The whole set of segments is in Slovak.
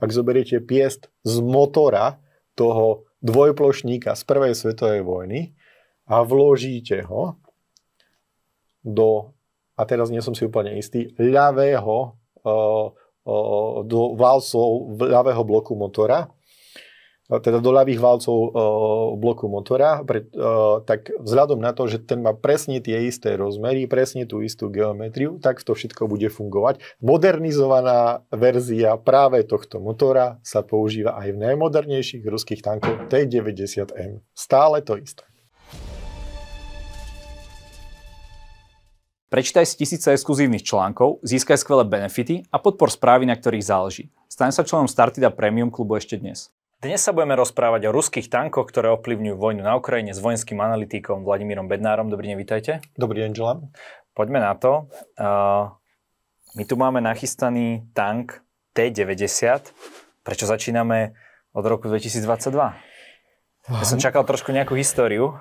ak zoberiete piest z motora toho dvojplošníka z prvej svetovej vojny a vložíte ho do, a teraz nie som si úplne istý, ľavého, eh, eh, do válcov ľavého bloku motora, No, teda do ľavých valcov bloku motora, pre, tak vzhľadom na to, že ten má presne tie isté rozmery, presne tú istú geometriu, tak to všetko bude fungovať. Modernizovaná verzia práve tohto motora sa používa aj v najmodernejších ruských tankov T-90M. Stále to isté. Prečítaj si tisíce exkluzívnych článkov, získaj skvelé benefity a podpor správy, na ktorých záleží. Stane sa členom Startida Premium klubu ešte dnes. Dnes sa budeme rozprávať o ruských tankoch, ktoré ovplyvňujú vojnu na Ukrajine s vojenským analytikom Vladimírom Bednárom. Dobrý deň, vítajte. Dobrý deň, želám. Poďme na to. Uh, my tu máme nachystaný tank T-90. Prečo začíname od roku 2022? Ja som čakal trošku nejakú históriu.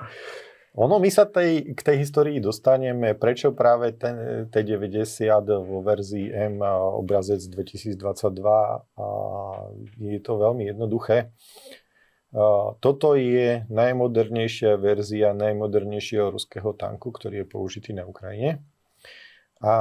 Ono, my sa tej, k tej histórii dostaneme, prečo práve ten T90 vo verzii M obrazec 2022 a je to veľmi jednoduché. Toto je najmodernejšia verzia najmodernejšieho ruského tanku, ktorý je použitý na Ukrajine. A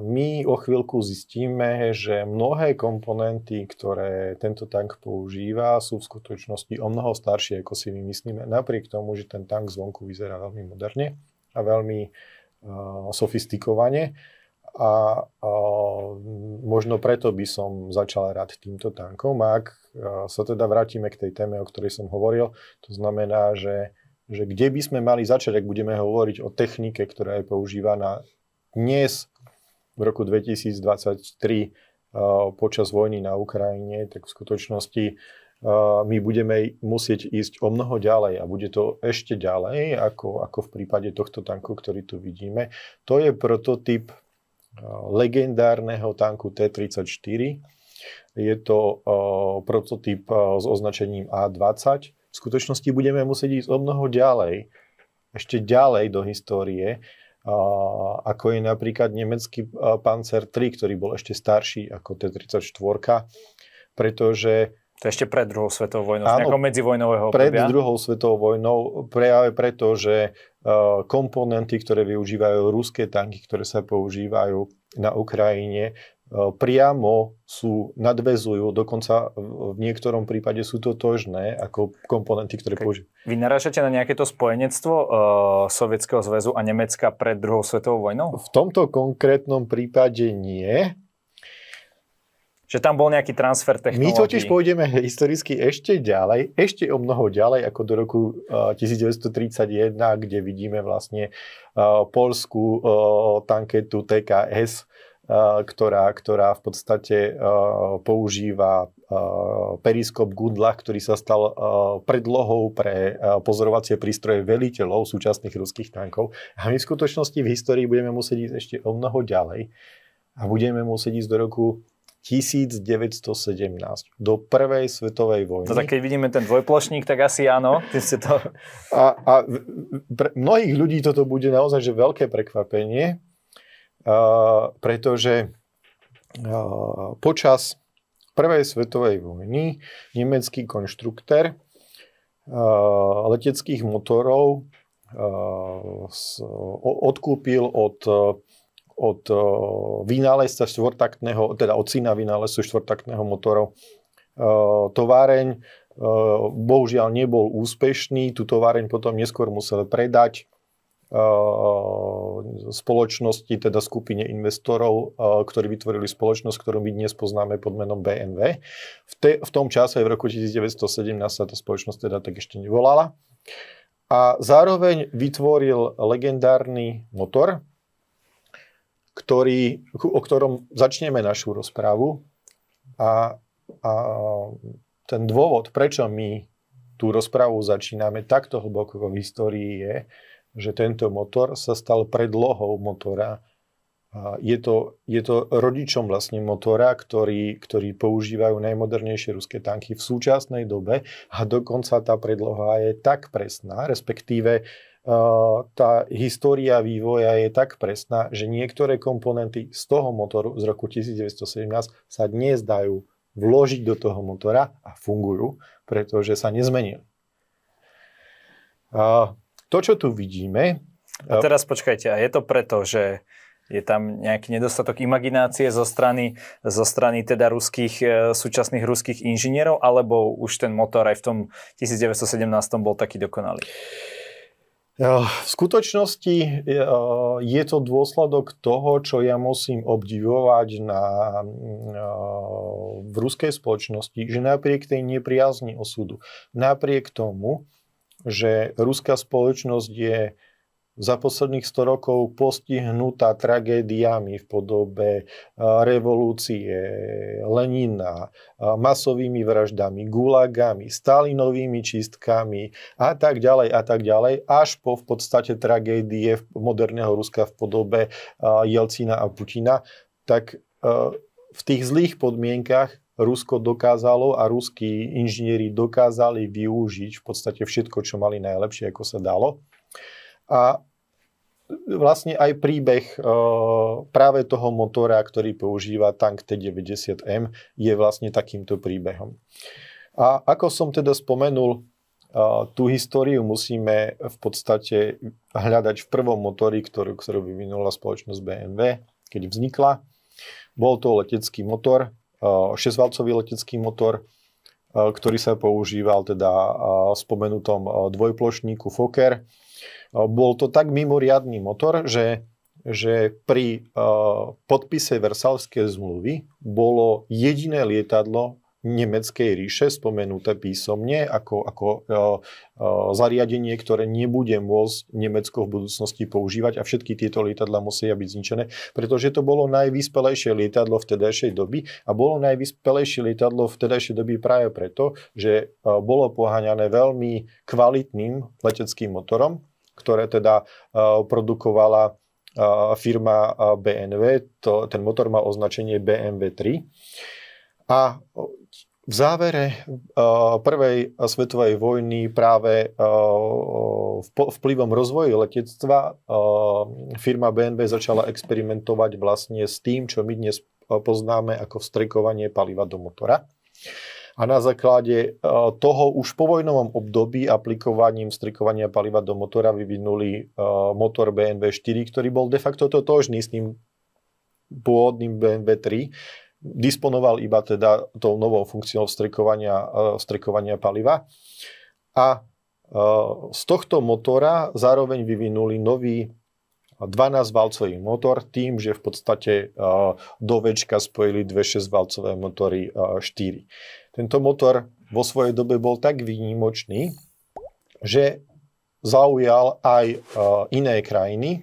my o chvíľku zistíme, že mnohé komponenty, ktoré tento tank používa, sú v skutočnosti o mnoho staršie, ako si my myslíme. Napriek tomu, že ten tank zvonku vyzerá veľmi moderne a veľmi uh, sofistikovane. A uh, možno preto by som začal rád týmto tankom. A ak uh, sa teda vrátime k tej téme, o ktorej som hovoril, to znamená, že že kde by sme mali začať, ak budeme hovoriť o technike, ktorá je používaná dnes v roku 2023 eh, počas vojny na Ukrajine, tak v skutočnosti eh, my budeme musieť ísť o mnoho ďalej a bude to ešte ďalej, ako, ako v prípade tohto tanku, ktorý tu vidíme. To je prototyp eh, legendárneho tanku T-34. Je to prototyp s označením A-20. V skutočnosti budeme musieť ísť o mnoho ďalej, ešte ďalej do histórie, ako je napríklad nemecký Panzer 3, ktorý bol ešte starší ako T-34, pretože to je ešte pred druhou svetovou vojnou, áno, medzivojnového obdobia. Pred druhou svetovou vojnou, práve preto, že komponenty, ktoré využívajú ruské tanky, ktoré sa používajú na Ukrajine, E, priamo sú, nadvezujú, dokonca v niektorom prípade sú to tožné ako komponenty, ktoré okay. používajú. Vy narážate na nejaké to spojenectvo uh, Sovietskeho zväzu a Nemecka pred druhou svetovou vojnou? V tomto konkrétnom prípade nie. Že tam bol nejaký transfer technológií. My totiž pôjdeme historicky ešte ďalej, ešte o mnoho ďalej ako do roku 1931, e, kde vidíme vlastne uh, polskú uh, tanketu TKS Eh, ktorá, ktorá v podstate eh, používa eh, periskop Gundla, ktorý sa stal predlohou pre pozorovacie prístroje veliteľov súčasných ruských tankov. A my v skutočnosti v histórii budeme musieť ísť ešte o mnoho ďalej a budeme musieť ísť do roku 1917, do prvej svetovej vojny. Tak keď vidíme ten dvojplošník, tak asi áno. Ty ste to... A, a pre mnohých ľudí toto bude naozaj že veľké prekvapenie, pretože počas prvej svetovej vojny nemecký konštruktor leteckých motorov odkúpil od, od vynálezca štvortaktného, teda od syna vynálezcu štvortaktného motoru továreň. Bohužiaľ nebol úspešný, tú továreň potom neskôr musel predať Eh, spoločnosti, teda skupine investorov, eh, ktorí vytvorili spoločnosť, ktorú my dnes poznáme pod menom BNV. V, te, v tom čase, v roku 1917, sa tá spoločnosť teda tak ešte nevolala. A zároveň vytvoril legendárny motor, ktorý, o ktorom začneme našu rozprávu. A, a ten dôvod, prečo my tú rozprávu začíname takto hlboko v histórii je, že tento motor sa stal predlohou motora. je, to, je to rodičom vlastne motora, ktorý, ktorý používajú najmodernejšie ruské tanky v súčasnej dobe a dokonca tá predloha je tak presná, respektíve tá história vývoja je tak presná, že niektoré komponenty z toho motoru z roku 1917 sa dnes dajú vložiť do toho motora a fungujú, pretože sa nezmenil. To, čo tu vidíme... A eh, teraz počkajte, a je to preto, že je tam nejaký nedostatok imaginácie zo strany, zo strany teda ruských, eh, súčasných ruských inžinierov, alebo už ten motor aj v tom 1917 bol taký dokonalý? Eh, v skutočnosti je to dôsledok toho, čo ja musím obdivovať na, v ruskej spoločnosti, že napriek tej nepriazni osudu, napriek tomu, že ruská spoločnosť je za posledných 100 rokov postihnutá tragédiami v podobe e, revolúcie, Lenina, e, masovými vraždami, gulagami, Stalinovými čistkami a tak ďalej a tak ďalej, až po v podstate tragédie moderného Ruska v podobe e, Jelcina a Putina, tak v tých zlých podmienkach Rusko dokázalo a ruskí inžinieri dokázali využiť v podstate všetko, čo mali najlepšie, ako sa dalo. A vlastne aj príbeh e, práve toho motora, ktorý používa tank T90M, je vlastne takýmto príbehom. A ako som teda spomenul, e, tú históriu musíme v podstate hľadať v prvom motori, ktorú, ktorú vyvinula spoločnosť BMW, keď vznikla. Bol to letecký motor, Eh, šesťvalcový letecký motor, eh, ktorý sa používal teda eh, v spomenutom dvojplošníku Fokker. Bol to tak mimoriadný motor, že, že pri podpise Versalskej zmluvy bolo jediné lietadlo nemeckej ríše, spomenuté písomne, ako, ako e, e, zariadenie, ktoré nebude môcť Nemecko v budúcnosti používať a všetky tieto lietadla musia byť zničené, pretože to bolo najvyspelejšie lietadlo v tedajšej doby a bolo najvyspelejšie lietadlo v tedajšej doby práve preto, že e, bolo poháňané veľmi kvalitným leteckým motorom, ktoré teda e, produkovala e, firma e, BNV, To, ten motor má označenie BMW 3 a v závere prvej svetovej vojny práve vplyvom rozvoju letectva firma BNB začala experimentovať vlastne s tým, čo my dnes poznáme ako vstrekovanie paliva do motora. A na základe toho už po vojnovom období aplikovaním strikovania paliva do motora vyvinuli motor BNV 4, ktorý bol de facto totožný s tým pôvodným BNV 3, disponoval iba teda tou novou funkciou strekovania, eh, strekovania paliva. A eh, z tohto motora zároveň vyvinuli nový 12-valcový motor tým, že v podstate eh, do Väčka spojili dve 6-valcové motory 4. Tento motor vo svojej dobe bol tak výnimočný, že zaujal aj iné krajiny.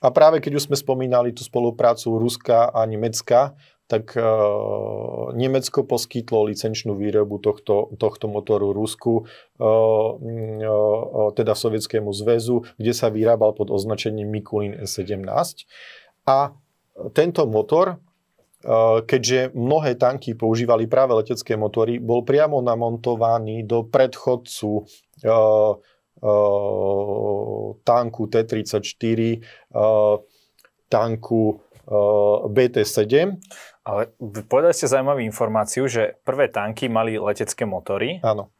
A práve keď už sme spomínali tú spoluprácu Ruska a Nemecka, tak e, Nemecko poskytlo licenčnú výrobu tohto, tohto motoru Rusku, e, e, teda Sovietskému zväzu, kde sa vyrábal pod označením Mikulin S-17. A tento motor, keďže mnohé tanky používali práve letecké motory, bol priamo namontovaný do predchodcu tanku T-34, tanku BT-7 ale povedali ste zaujímavú informáciu, že prvé tanky mali letecké motory. Áno.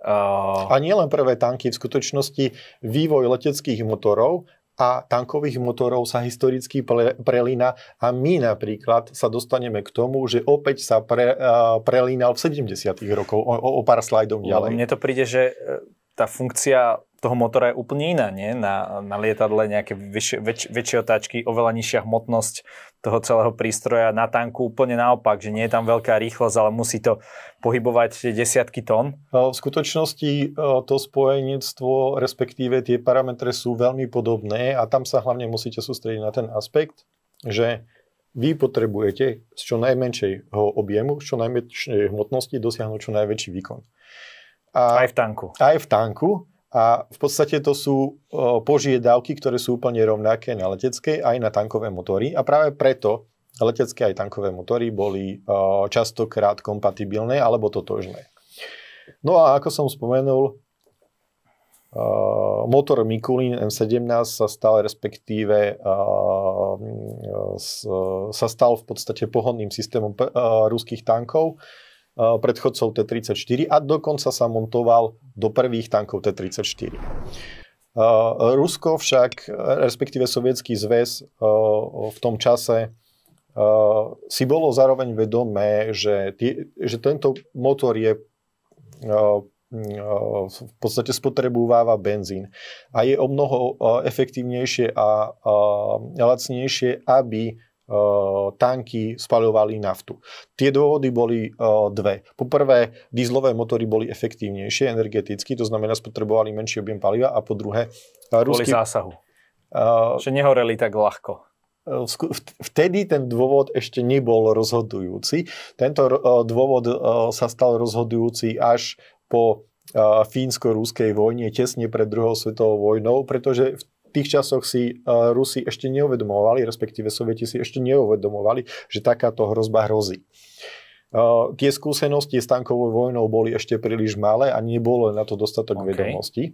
Uh... A nie len prvé tanky, v skutočnosti vývoj leteckých motorov a tankových motorov sa historicky pre, prelína a my napríklad sa dostaneme k tomu, že opäť sa pre, uh, prelínal v 70. rokoch o, o, o pár slajdov ďalej. mne to príde, že e, tá funkcia toho motora je úplne iná, nie? Na, na lietadle nejaké vyššie, väč, väčšie otáčky, oveľa nižšia hmotnosť toho celého prístroja, na tanku úplne naopak, že nie je tam veľká rýchlosť, ale musí to pohybovať desiatky tón. V skutočnosti e, to spojenectvo, respektíve tie parametre sú veľmi podobné a tam sa hlavne musíte sústrediť na ten aspekt, že vy potrebujete z čo najmenšieho objemu, z čo najmenšej hmotnosti dosiahnuť čo najväčší výkon. A aj v tanku. Aj v tanku. A v podstate to sú požiadavky, ktoré sú úplne rovnaké na leteckej aj na tankové motory. A práve preto letecké aj tankové motory boli častokrát kompatibilné alebo totožné. No a ako som spomenul, motor Mikulín M17 sa stal respektíve sa stal v podstate pohodným systémom ruských tankov E, predchodcov T-34 a dokonca sa montoval do prvých tankov T-34. E, Rusko však, respektíve Sovietský zväz e, v tom čase si bolo zároveň vedomé, že, tý, že tento motor je v podstate spotrebúváva benzín a je o mnoho efektívnejšie a lacnejšie, aby Eh, tanky spaľovali naftu. Tie dôvody boli eh, dve. Poprvé, dízlové motory boli efektívnejšie energeticky, to znamená spotrebovali menší objem paliva a po druhé... Eh, Rusky... Kvôli zásahu. Uh, že nehoreli tak ľahko. Vtedy ten dôvod ešte nebol rozhodujúci. Tento dôvod sa stal rozhodujúci až po fínsko-ruskej vojne, tesne pred druhou svetovou vojnou, pretože tých časoch si e, Rusi ešte neuvedomovali, respektíve Sovieti si ešte neuvedomovali, že takáto hrozba hrozí. E, tie skúsenosti s tankovou vojnou boli ešte príliš malé a nebolo na to dostatok okay. vedomostí.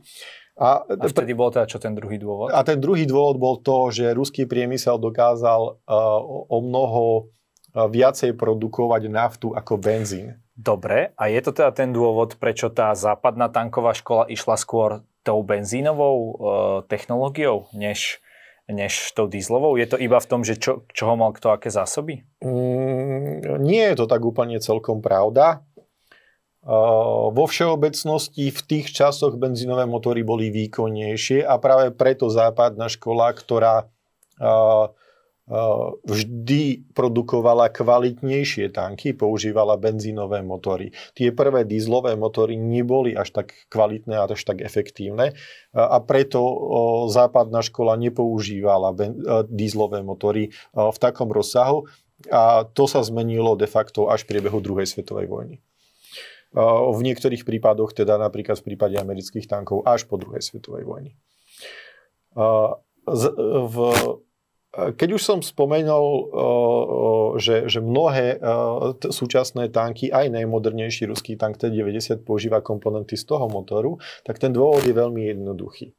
A, a vtedy bol teda čo ten druhý dôvod? A ten druhý dôvod bol to, že ruský priemysel dokázal uh, o mnoho viacej produkovať naftu ako benzín. Dobre, a je to teda ten dôvod, prečo tá západná tanková škola išla skôr tou benzínovou eh, technológiou, než, než tou dízlovou? Je to iba v tom, že čo, čoho mal kto aké zásoby? Mm, nie je to tak úplne celkom pravda. Uh, vo všeobecnosti v tých časoch benzínové motory boli výkonnejšie a práve preto západná škola, ktorá uh, Eh, vždy produkovala kvalitnejšie tanky, používala benzínové motory. Tie prvé dízlové motory neboli až tak kvalitné a až tak efektívne eh, a preto eh, západná škola nepoužívala dízlové motory v takom rozsahu a to sa zmenilo de facto až v priebehu druhej svetovej vojny. V niektorých prípadoch, teda napríklad v prípade amerických tankov, až po druhej svetovej vojne. V keď už som spomenul, že, že mnohé súčasné tanky, aj najmodernejší ruský tank T-90 používa komponenty z toho motoru, tak ten dôvod je veľmi jednoduchý.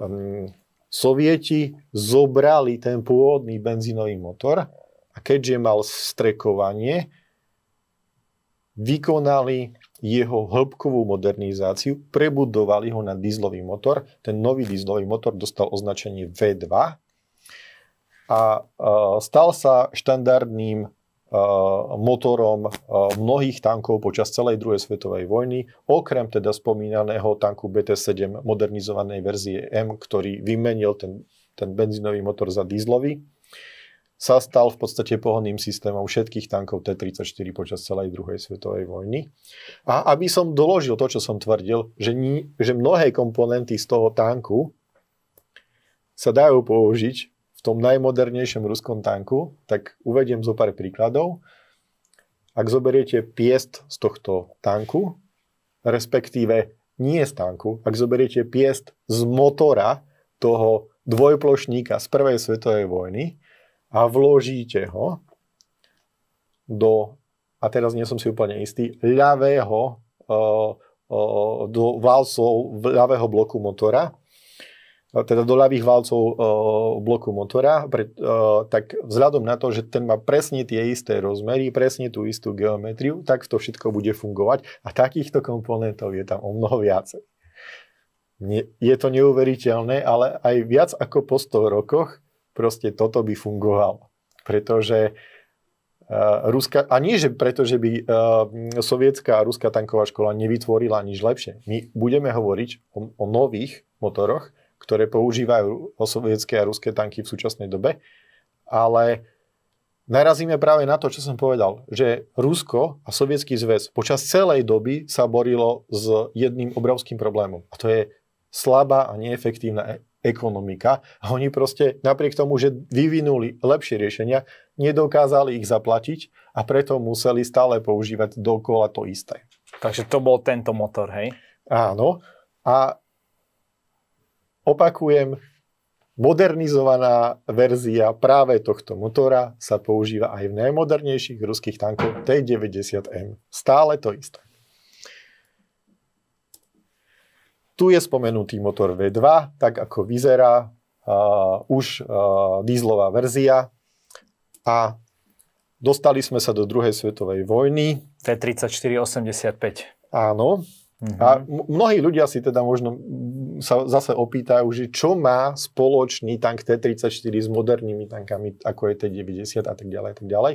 Ehm, Sovieti zobrali ten pôvodný benzínový motor a keďže mal strekovanie, vykonali jeho hĺbkovú modernizáciu, prebudovali ho na dízlový motor. Ten nový dízlový motor dostal označenie V2 a e, stal sa štandardným e, motorom e, mnohých tankov počas celej druhej svetovej vojny, okrem teda spomínaného tanku BT-7 modernizovanej verzie M, ktorý vymenil ten, ten benzínový motor za dízlový, sa stal v podstate pohonným systémom všetkých tankov T-34 počas celej druhej svetovej vojny. A aby som doložil to, čo som tvrdil, že, ni, že mnohé komponenty z toho tanku sa dajú použiť tom najmodernejšom ruskom tanku, tak uvediem zo pár príkladov. Ak zoberiete piest z tohto tanku, respektíve nie z tanku, ak zoberiete piest z motora toho dvojplošníka z prvej svetovej vojny a vložíte ho do, a teraz nie som si úplne istý, ľavého, eh, eh, do valcov ľavého bloku motora, teda do ľavých válcov bloku motora, pre, tak vzhľadom na to, že ten má presne tie isté rozmery, presne tú istú geometriu, tak to všetko bude fungovať a takýchto komponentov je tam o mnoho viacej. Nie, je to neuveriteľné, ale aj viac ako po 100 rokoch proste toto by fungovalo. Pretože e, Ruska, a nie, že preto, že by uh, sovietská a ruská tanková škola nevytvorila nič lepšie. My budeme hovoriť o, o nových motoroch, ktoré používajú sovietské a ruské tanky v súčasnej dobe. Ale narazíme práve na to, čo som povedal, že Rusko a Sovietský zväz počas celej doby sa borilo s jedným obrovským problémom. A to je slabá a neefektívna e- ekonomika. A oni proste napriek tomu, že vyvinuli lepšie riešenia, nedokázali ich zaplatiť a preto museli stále používať dokola to isté. Takže to bol tento motor, hej? Áno. A Opakujem, modernizovaná verzia práve tohto motora sa používa aj v najmodernejších ruských tankoch T-90M. Stále to isté. Tu je spomenutý motor V2, tak ako vyzerá uh, už uh, dízlová verzia. A dostali sme sa do druhej svetovej vojny. t 85 Áno, Uh-huh. A mhm. mnohí ľudia si teda možno sa zase opýtajú, že čo má spoločný tank T-34 s modernými tankami, ako je T-90 a tak ďalej a tak ďalej.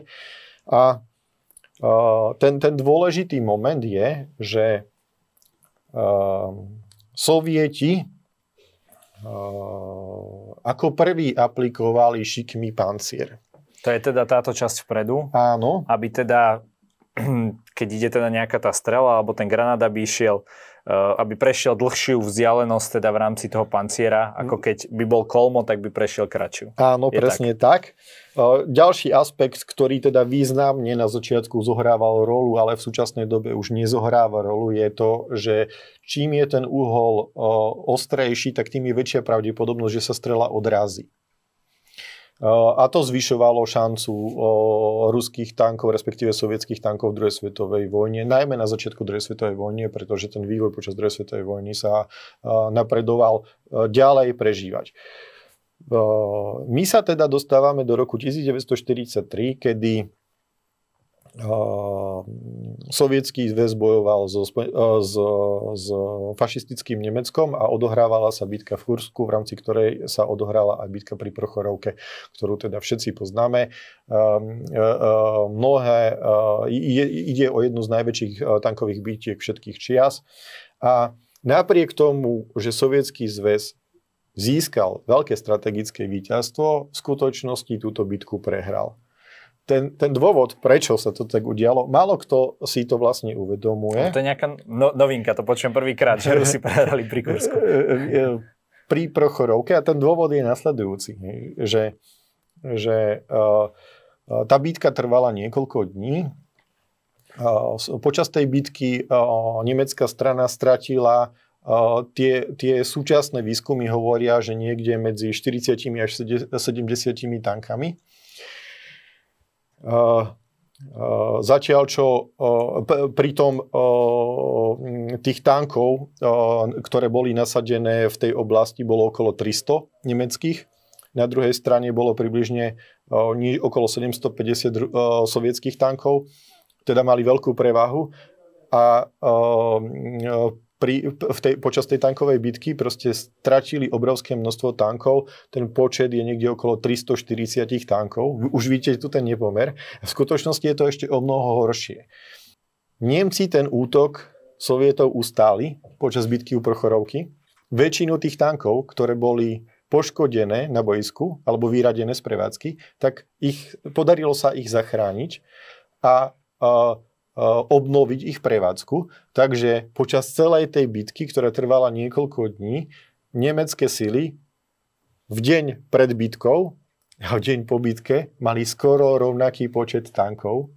A uh, ten, ten dôležitý moment je, že uh, sovieti uh, ako prvý aplikovali šikmý pancier. To je teda táto časť vpredu? Áno. Aby teda keď ide teda nejaká tá strela alebo ten granát, aby išiel, eh, aby prešiel dlhšiu vzdialenosť teda v rámci toho panciera, mm. ako keď by bol kolmo, tak by prešiel kratšiu. Áno, Je presne tak. tak. Eh, ďalší aspekt, ktorý teda významne na začiatku zohrával rolu, ale v súčasnej dobe už nezohráva rolu, je to, že čím je ten úhol eh, ostrejší, tak tým je väčšia pravdepodobnosť, že sa strela odrazí. A to zvyšovalo šancu ruských tankov, respektíve sovietských tankov v druhej svetovej vojne, najmä na začiatku druhej svetovej vojny, pretože ten vývoj počas druhej svetovej vojny sa napredoval e, ďalej prežívať. E, my sa teda dostávame do roku 1943, kedy Mm, sovietský zväz bojoval so, e, s, e, s fašistickým Nemeckom a odohrávala sa bitka v Kursku, v rámci ktorej sa odohrala aj bitka pri Prochorovke, ktorú teda všetci poznáme. Ehm, e, mnohé, ide o jednu z najväčších tankových bitiek všetkých čias. A napriek tomu, že sovietský zväz získal veľké strategické víťazstvo, v skutočnosti túto bitku prehral ten, ten dôvod, prečo sa to tak udialo, málo kto si to vlastne uvedomuje. To je nejaká no, novinka, to počujem prvýkrát, že si prehrali pri Kursku. E, e, e, pri Prochorovke a ten dôvod je nasledujúci, že, že tá bitka trvala niekoľko dní. počas tej bitky nemecká strana stratila Uh, tie, tie súčasné výskumy hovoria, že niekde medzi 40 až 70 tankami. Eh, eh, zatiaľ čo eh, tom tých tankov, ktoré boli nasadené v tej oblasti, bolo okolo 300 nemeckých. Na druhej strane bolo približne okolo 750 sovietských tankov, teda mali veľkú prevahu. A pri, v tej, počas tej tankovej bitky proste stratili obrovské množstvo tankov. Ten počet je niekde okolo 340 tankov. Už vidíte tu ten nepomer. V skutočnosti je to ešte o mnoho horšie. Nemci ten útok Sovietov ustáli počas bitky u Prochorovky. Väčšinu tých tankov, ktoré boli poškodené na boisku alebo vyradené z prevádzky, tak ich, podarilo sa ich zachrániť. A uh, Eh, obnoviť ich prevádzku. Takže počas celej tej bitky, ktorá trvala niekoľko dní, nemecké sily v deň pred bitkou a v deň po bitke mali skoro rovnaký počet tankov.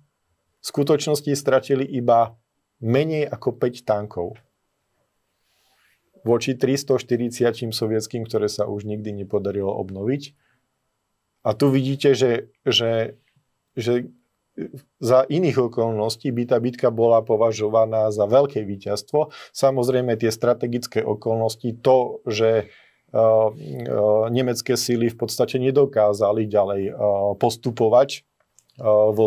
V skutočnosti stratili iba menej ako 5 tankov voči 340 sovietským, ktoré sa už nikdy nepodarilo obnoviť. A tu vidíte, že, že, že za iných okolností by tá bitka bola považovaná za veľké víťazstvo. Samozrejme tie strategické okolnosti, to, že e, e, nemecké síly v podstate nedokázali ďalej e, postupovať vo,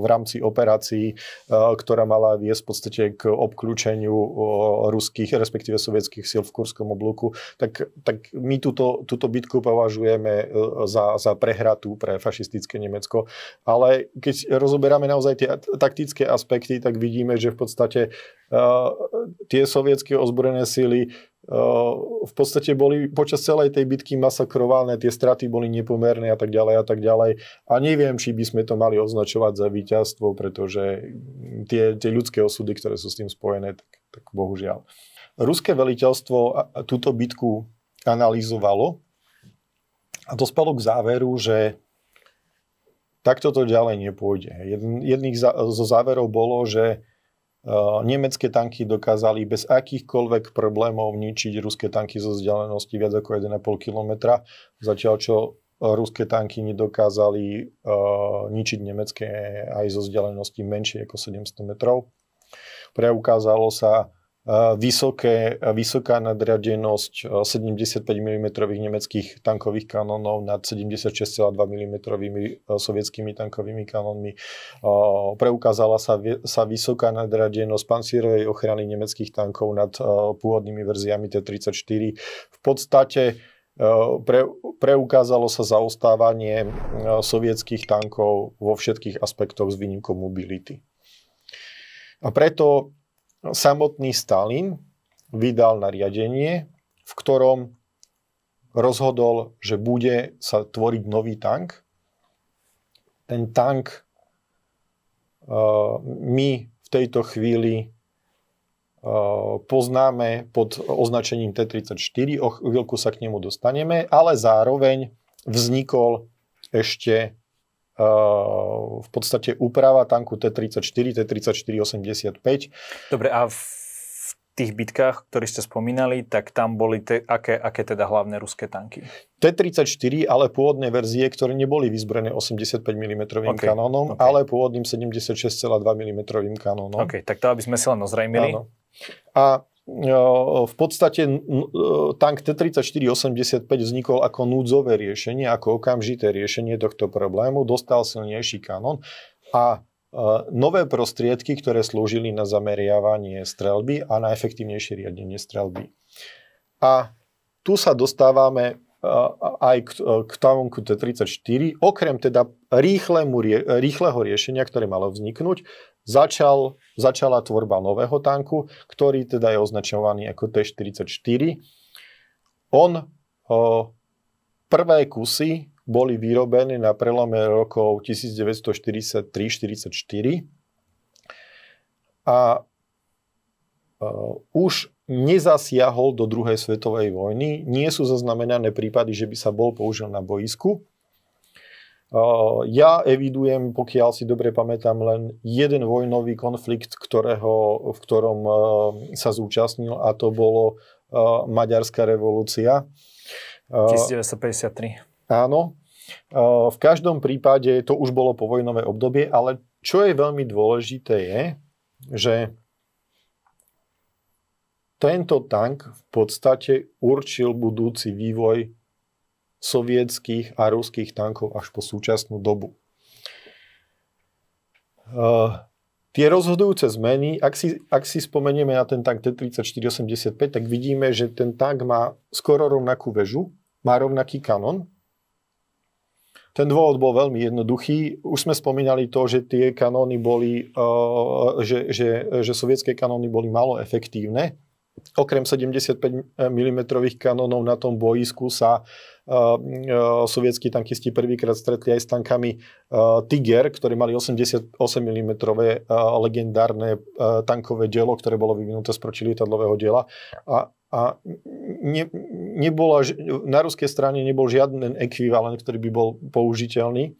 v rámci operácií, e, ktorá mala viesť v podstate k obklúčeniu e, ruských, respektíve sovietských síl v Kurskom oblúku, tak, tak my túto, túto bitku považujeme e, za, za prehratú pre fašistické Nemecko. Ale keď rozoberáme naozaj tie taktické aspekty, tak vidíme, že v podstate tie sovietské ozbrojené síly v podstate boli počas celej tej bitky masakrované, tie straty boli nepomerné a tak ďalej a tak ďalej. A neviem, či by sme to mali označovať za víťazstvo, pretože tie, tie ľudské osudy, ktoré sú s tým spojené, tak, tak bohužiaľ. Ruské veliteľstvo túto bitku analyzovalo a dospelo k záveru, že takto to ďalej nepôjde. jedných zo záverov bolo, že Eh, nemecké tanky dokázali bez akýchkoľvek problémov ničiť ruské tanky zo vzdialenosti viac ako 1,5 kilometra, zatiaľ čo eh, ruské tanky nedokázali eh, ničiť nemecké aj zo vzdialenosti menšie ako 700 metrov. Preukázalo sa, vysoké, vysoká nadriadenosť 75 eh, mm nemeckých tankových kanónov nad 76,2 mm eh, sovietskými tankovými kanónmi. Eh, preukázala sa, sa vysoká nadriadenosť pancierovej ochrany nemeckých tankov nad pôvodnými verziami T-34. V podstate pre, preukázalo sa zaostávanie sovietských tankov vo všetkých aspektoch s výnimkou mobility. A preto samotný Stalin vydal nariadenie, v ktorom rozhodol, že bude sa tvoriť nový tank. Ten tank e, my v tejto chvíli e, poznáme pod označením T-34, o chvíľku sa k nemu dostaneme, ale zároveň vznikol ešte Eh, v podstate úprava tanku T-34, T-34-85. Dobre, a v tých bitkách, ktoré ste spomínali, tak tam boli te, aké, aké teda hlavné ruské tanky? T-34, ale pôvodné verzie, ktoré neboli vyzbrojené 85 mm okay. kanónom, okay. ale pôvodným 76,2 mm kanónom. OK, tak to aby sme si len ozrejmili. Áno. A v podstate e, tank T-34-85 vznikol ako núdzové riešenie, ako okamžité riešenie tohto problému, dostal silnejší kanon a e, nové prostriedky, ktoré slúžili na zameriavanie strelby a na efektívnejšie riadenie strelby. A tu sa dostávame e, aj k, k tanku T-34, okrem teda rýchlemu, rýchleho riešenia, ktoré malo vzniknúť, začal, začala tvorba nového tanku, ktorý teda je označovaný ako T-44. On o, prvé kusy boli vyrobené na prelome rokov 1943-44 a o, už nezasiahol do druhej svetovej vojny. Nie sú zaznamenané prípady, že by sa bol použil na boisku. Ja evidujem, pokiaľ si dobre pamätám, len jeden vojnový konflikt, ktorého, v ktorom eh, sa zúčastnil a to bolo eh, Maďarská revolúcia. 1953. Eh, áno. V každom prípade to už bolo povojnové obdobie, ale čo je veľmi dôležité je, že tento tank v podstate určil budúci vývoj sovietských a ruských tankov až po súčasnú dobu. Uh, tie rozhodujúce zmeny, ak si, ak si spomenieme na ten tank T-34-85, tak vidíme, že ten tank má skoro rovnakú väžu, má rovnaký kanon. Ten dôvod bol veľmi jednoduchý. Už sme spomínali to, že tie kanóny boli, uh, že, že, že sovietské kanóny boli malo efektívne. Okrem 75 mm kanónov na tom boisku sa Eh, eh, sovietskí tankisti prvýkrát stretli aj s tankami eh, Tiger, ktoré mali 88 mm legendárne tankové dielo, ktoré bolo vyvinuté z protilietadlového diela. A a ne, nebola, na ruskej strane nebol žiaden ekvivalent, ktorý by bol použiteľný.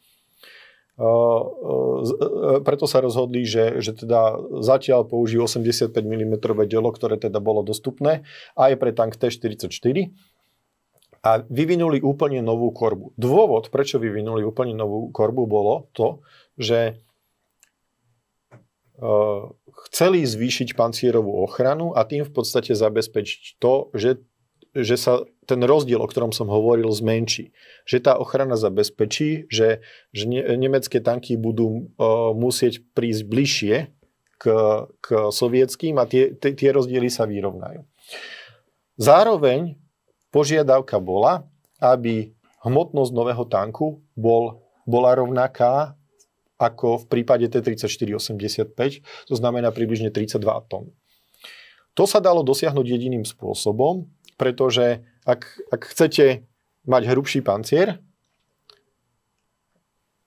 Preto sa rozhodli, že, že teda zatiaľ použijú 85 mm dielo, ktoré teda bolo dostupné aj pre tank T-44 a vyvinuli úplne novú korbu. Dôvod, prečo vyvinuli úplne novú korbu, bolo to, že e, chceli zvýšiť pancierovú ochranu a tým v podstate zabezpečiť to, že, že sa ten rozdiel, o ktorom som hovoril, zmenší. Že tá ochrana zabezpečí, že, že ne, nemecké tanky budú uh, musieť prísť bližšie k, k sovietským a tie, tie, tie rozdiely sa vyrovnajú. Zároveň Požiadavka bola, aby hmotnosť nového tanku bol, bola rovnaká ako v prípade T-34-85, to znamená približne 32 tón. To sa dalo dosiahnuť jediným spôsobom, pretože ak, ak chcete mať hrubší pancier,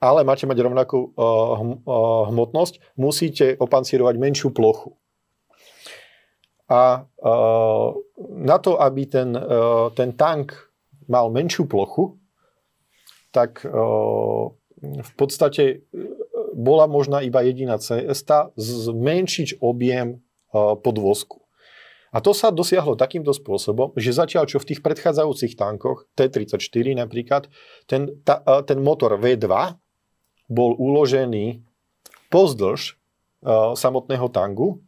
ale máte mať rovnakú uh, hmotnosť, musíte opancierovať menšiu plochu. A e, na to, aby ten, e, ten tank mal menšiu plochu, tak e, v podstate bola možná iba jediná cesta zmenšiť objem podvozku. A to sa dosiahlo takýmto spôsobom, že zatiaľ čo v tých predchádzajúcich tankoch, T-34 napríklad, ten, ta, ten motor V2 bol uložený pozdĺž samotného tangu,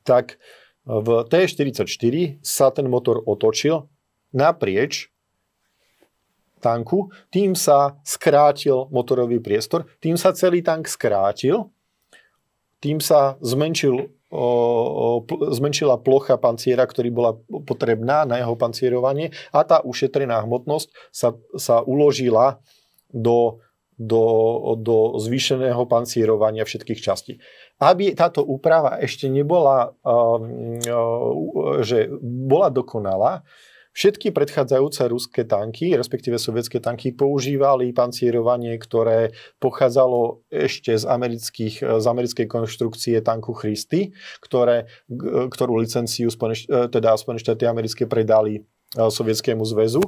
tak v T-44 sa ten motor otočil naprieč tanku, tým sa skrátil motorový priestor, tým sa celý tank skrátil, tým sa zmenšil, zmenšila plocha panciera, ktorý bola potrebná na jeho pancierovanie a tá ušetrená hmotnosť sa, sa uložila do do, do zvýšeného pancierovania všetkých častí aby táto úprava ešte nebola, um, uh, že bola dokonalá, Všetky predchádzajúce ruské tanky, respektíve sovietské tanky, používali pancierovanie, ktoré pochádzalo ešte z, amerických, eh, z americkej konštrukcie tanku Christy, ktoré, eh, ktorú licenciu eh, teda Spojené štáty americké predali Sovietskému zväzu.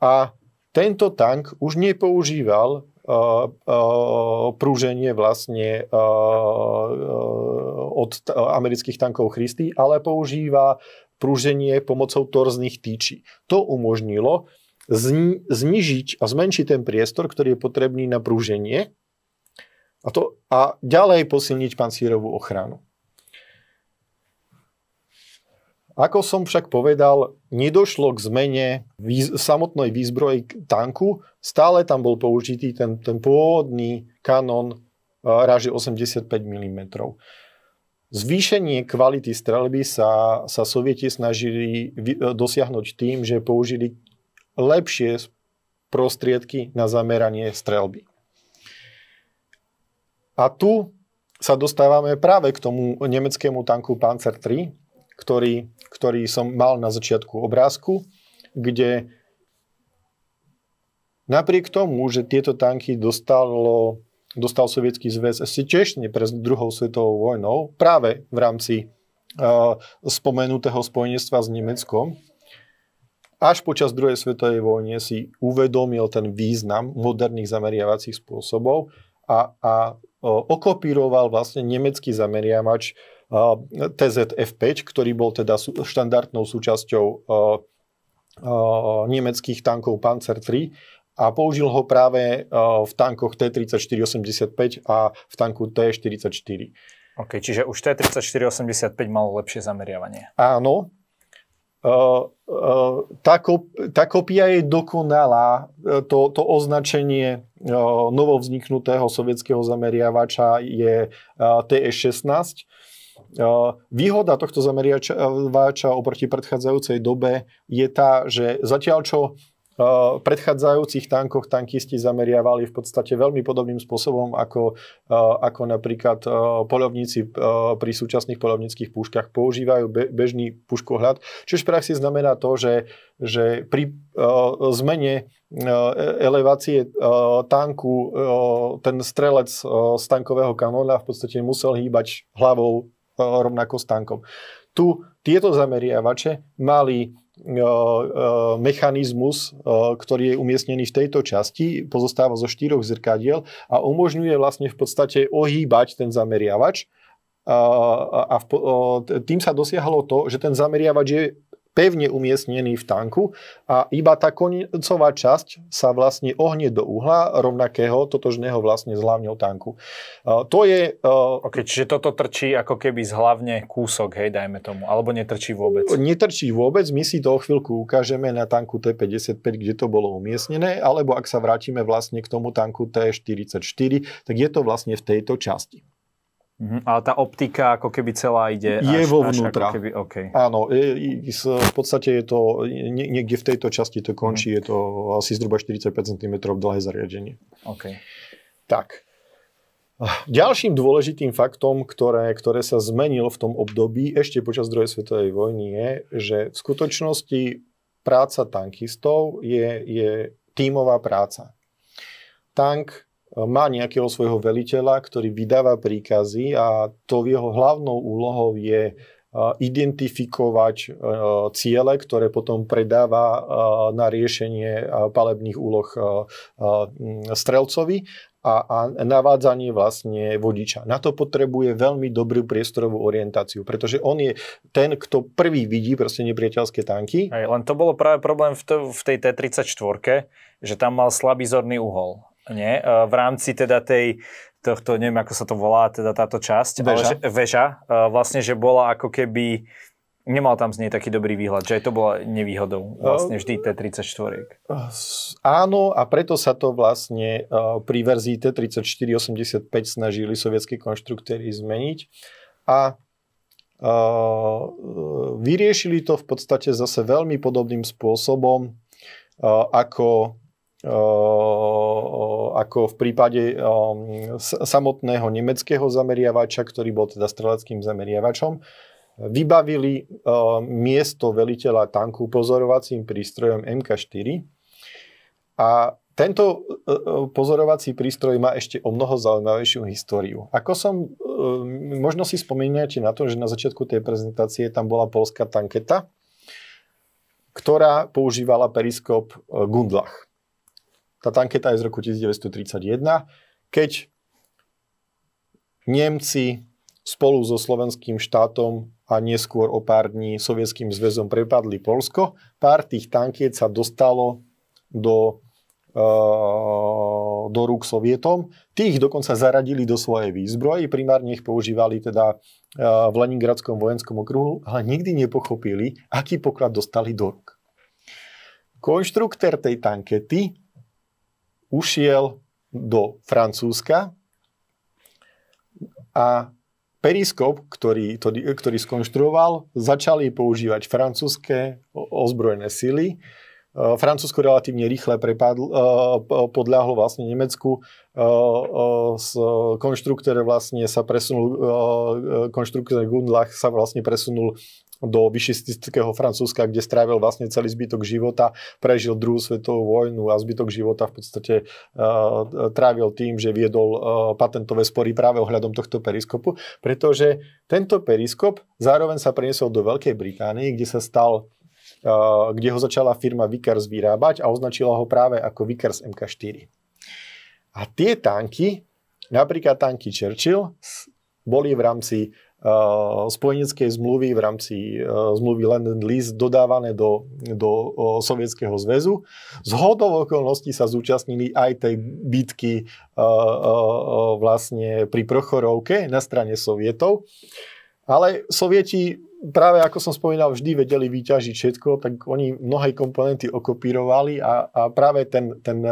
A tento tank už nepoužíval Eh, eh, prúženie vlastne eh, od amerických tankov Christy, ale používa prúženie pomocou torzných týčí. To umožnilo znižiť a zmenšiť ten priestor, ktorý je potrebný na prúženie a, to, a ďalej posilniť pancírovú ochranu. Ako som však povedal, nedošlo k zmene výz- samotnej výzbroji k tanku. Stále tam bol použitý ten, ten pôvodný kanon ráže 85 mm. Zvýšenie kvality strelby sa, sa sovieti snažili e, dosiahnuť tým, že použili lepšie prostriedky na zameranie strelby. A tu sa dostávame práve k tomu nemeckému tanku Panzer 3, ktorý ktorý som mal na začiatku obrázku, kde napriek tomu, že tieto tanky dostalo, dostal Sovietský zväz ešte tiež pred druhou svetovou vojnou, práve v rámci uh, spomenutého spojenstva s Nemeckom, až počas druhej svetovej vojne si uvedomil ten význam moderných zameriavacích spôsobov a, a okopíroval vlastne nemecký zameriavač TZF-5, ktorý bol teda štandardnou súčasťou nemeckých tankov Panzer III a použil ho práve v tankoch T-34-85 a v tanku T-44. OK, čiže už T-34-85 malo lepšie zameriavanie. Áno. tá, kop, tá kopia je dokonalá. To, to označenie novovzniknutého sovietského zameriavača je TS-16. Výhoda tohto zameriavača oproti predchádzajúcej dobe je tá, že zatiaľ čo e, v predchádzajúcich tankoch tankisti zameriavali v podstate veľmi podobným spôsobom ako, e, ako napríklad e, polovníci pri súčasných polovníckých puškách používajú bežný puškohľad. Čiže v praxi znamená to, že, že pri zmene elevácie tanku ten strelec z tankového kanóna v podstate musel hýbať hlavou rovnako s tankom. Tu tieto zameriavače mali mechanizmus, ktorý je umiestnený v tejto časti, pozostáva zo štyroch zrkadiel a umožňuje vlastne v podstate ohýbať ten zameriavač a tým sa dosiahlo to, že ten zameriavač je pevne umiestnený v tanku a iba tá koncová časť sa vlastne ohnie do uhla rovnakého, totožného vlastne z hlavňou tanku. to je... ok, čiže toto trčí ako keby z hlavne kúsok, hej, dajme tomu, alebo netrčí vôbec? Netrčí vôbec, my si to o chvíľku ukážeme na tanku T55, kde to bolo umiestnené, alebo ak sa vrátime vlastne k tomu tanku T44, tak je to vlastne v tejto časti. Uh-huh. Ale tá optika ako keby celá ide je až, vo vnútra. Až ako keby, okay. Áno, je, je, v podstate je to, nie, niekde v tejto časti to končí, uh-huh. je to asi zhruba 45 cm dlhé zariadenie. Okay. Tak. Ďalším dôležitým faktom, ktoré, ktoré sa zmenil v tom období ešte počas druhej svetovej vojny je, že v skutočnosti práca tankistov je, je tímová práca. Tank má nejakého svojho veliteľa, ktorý vydáva príkazy a to jeho hlavnou úlohou je e, identifikovať e, ciele, ktoré potom predáva e, na riešenie palebných úloh strelcovi a, a navádzanie vlastne vodiča. Na to potrebuje veľmi dobrú priestorovú orientáciu, pretože on je ten, kto prvý vidí proste nepriateľské tanky. Aj, len to bolo práve problém v, to, v tej T-34, že tam mal slabý zorný uhol nie? E, v rámci teda tej, tohto, neviem ako sa to volá, teda táto časť, veža, ale že, veža e, vlastne, že bola ako keby, nemal tam z nej taký dobrý výhľad, že aj to bola nevýhodou e, vlastne vždy T34. Áno a preto sa to vlastne pri verzii t 85 snažili sovietskí konštruktéry zmeniť a vyriešili to v podstate zase veľmi podobným spôsobom, ako ako v prípade samotného nemeckého zameriavača, ktorý bol teda streleckým zameriavačom, vybavili miesto veliteľa tanku pozorovacím prístrojom MK4 a tento pozorovací prístroj má ešte o mnoho zaujímavejšiu históriu. Ako som, možno si spomínate na to, že na začiatku tej prezentácie tam bola polská tanketa, ktorá používala periskop Gundlach. Tá tanketa je z roku 1931, keď Nemci spolu so slovenským štátom a neskôr o pár dní Sovietským zväzom prepadli Polsko. Pár tých tankiet sa dostalo do, e, do rúk Sovietom. Tých dokonca zaradili do svojej výzbroje, primárne ich používali teda eh, v Leningradskom vojenskom okruhu, ale nikdy nepochopili, aký poklad dostali do rúk. Konštruktér tej tankety ušiel do Francúzska a periskop, ktorý, ktorý skonštruoval, začali používať francúzske ozbrojené sily. E, Francúzsko relatívne rýchle e, podľahlo vlastne Nemecku. E, konštruktor vlastne sa presunul, konštruktor Gundlach sa vlastne presunul do vyšistického Francúzska, kde strávil vlastne celý zbytok života, prežil druhú svetovú vojnu a zbytok života v podstate uh, trávil tým, že viedol uh, patentové spory práve ohľadom tohto periskopu, pretože tento periskop zároveň sa preniesol do Veľkej Británie, kde sa stal eh, kde ho začala firma Vickers vyrábať a označila ho práve ako Vickers MK4. A tie tanky, napríklad tanky Churchill, boli v rámci Eh, spojeneckej zmluvy v rámci eh, zmluvy and Lease dodávané do, do Sovietskeho zväzu. Z hodov okolností sa zúčastnili aj tej bitky eh, vlastne pri Prochorovke na strane Sovietov. Ale Sovieti práve ako som spomínal, vždy vedeli vyťažiť všetko, tak oni mnohé komponenty okopírovali a, a práve ten, ten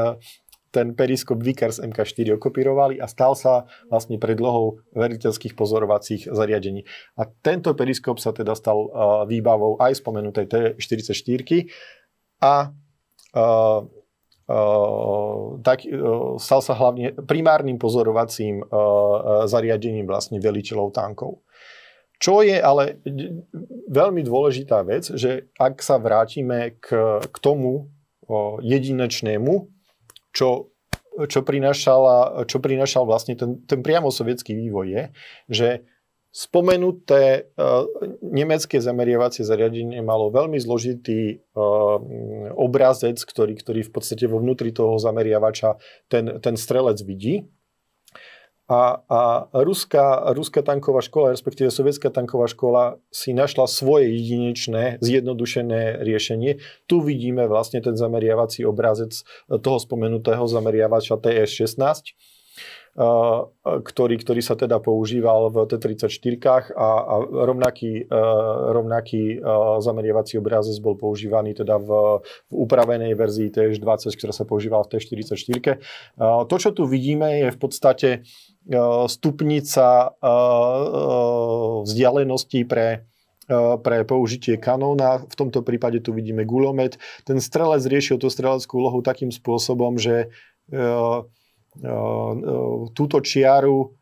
ten periskop Vickers MK4 okopírovali a stal sa vlastne predlohou veriteľských pozorovacích zariadení. A tento periskop sa teda stal uh, výbavou aj spomenutej T44 a uh, Uh, tak, uh, stal sa hlavne primárnym pozorovacím uh, zariadením vlastne veličilov tankov. Čo je ale veľmi dôležitá vec, že ak sa vrátime k, k tomu jedinečnému čo čo, prinašala, čo prinašal vlastne ten, ten priamo sovietský vývoj je, že spomenuté uh, nemecké zameriavacie zariadenie malo veľmi zložitý uh, obrazec, ktorý, ktorý v podstate vo vnútri toho zameriavača ten, ten strelec vidí a, a ruská, ruská tanková škola, respektíve sovietská tanková škola si našla svoje jedinečné, zjednodušené riešenie. Tu vidíme vlastne ten zameriavací obrázec toho spomenutého zameriavača TS-16, Eh, ktorý, ktorý sa teda používal v T-34 a, a rovnaký, eh, rovnaký eh, zamerievací obrázec bol používaný teda v, v upravenej verzii t 20 ktorá sa používala v T-44. To, čo tu vidíme, je v podstate stupnica vzdialenosti pre pre použitie kanóna. V tomto prípade tu vidíme gulomet. Ten strelec riešil tú streleckú úlohu takým spôsobom, že túto čiaru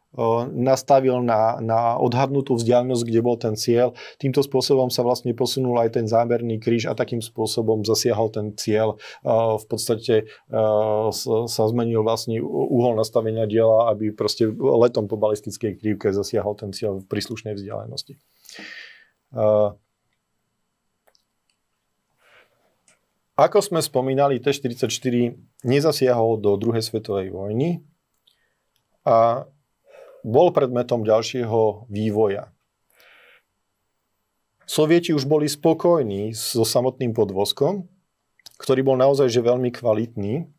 nastavil na, na odhadnutú vzdialenosť, kde bol ten cieľ. Týmto spôsobom sa vlastne posunul aj ten zámerný kríž a takým spôsobom zasiahol ten cieľ. V podstate sa zmenil vlastne uhol nastavenia diela, aby proste letom po balistickej krivke zasiahol ten cieľ v príslušnej vzdialenosti. Ako sme spomínali, T-44 nezasiahol do druhej svetovej vojny a bol predmetom ďalšieho vývoja. Sovieti už boli spokojní so samotným podvozkom, ktorý bol naozaj že veľmi kvalitný,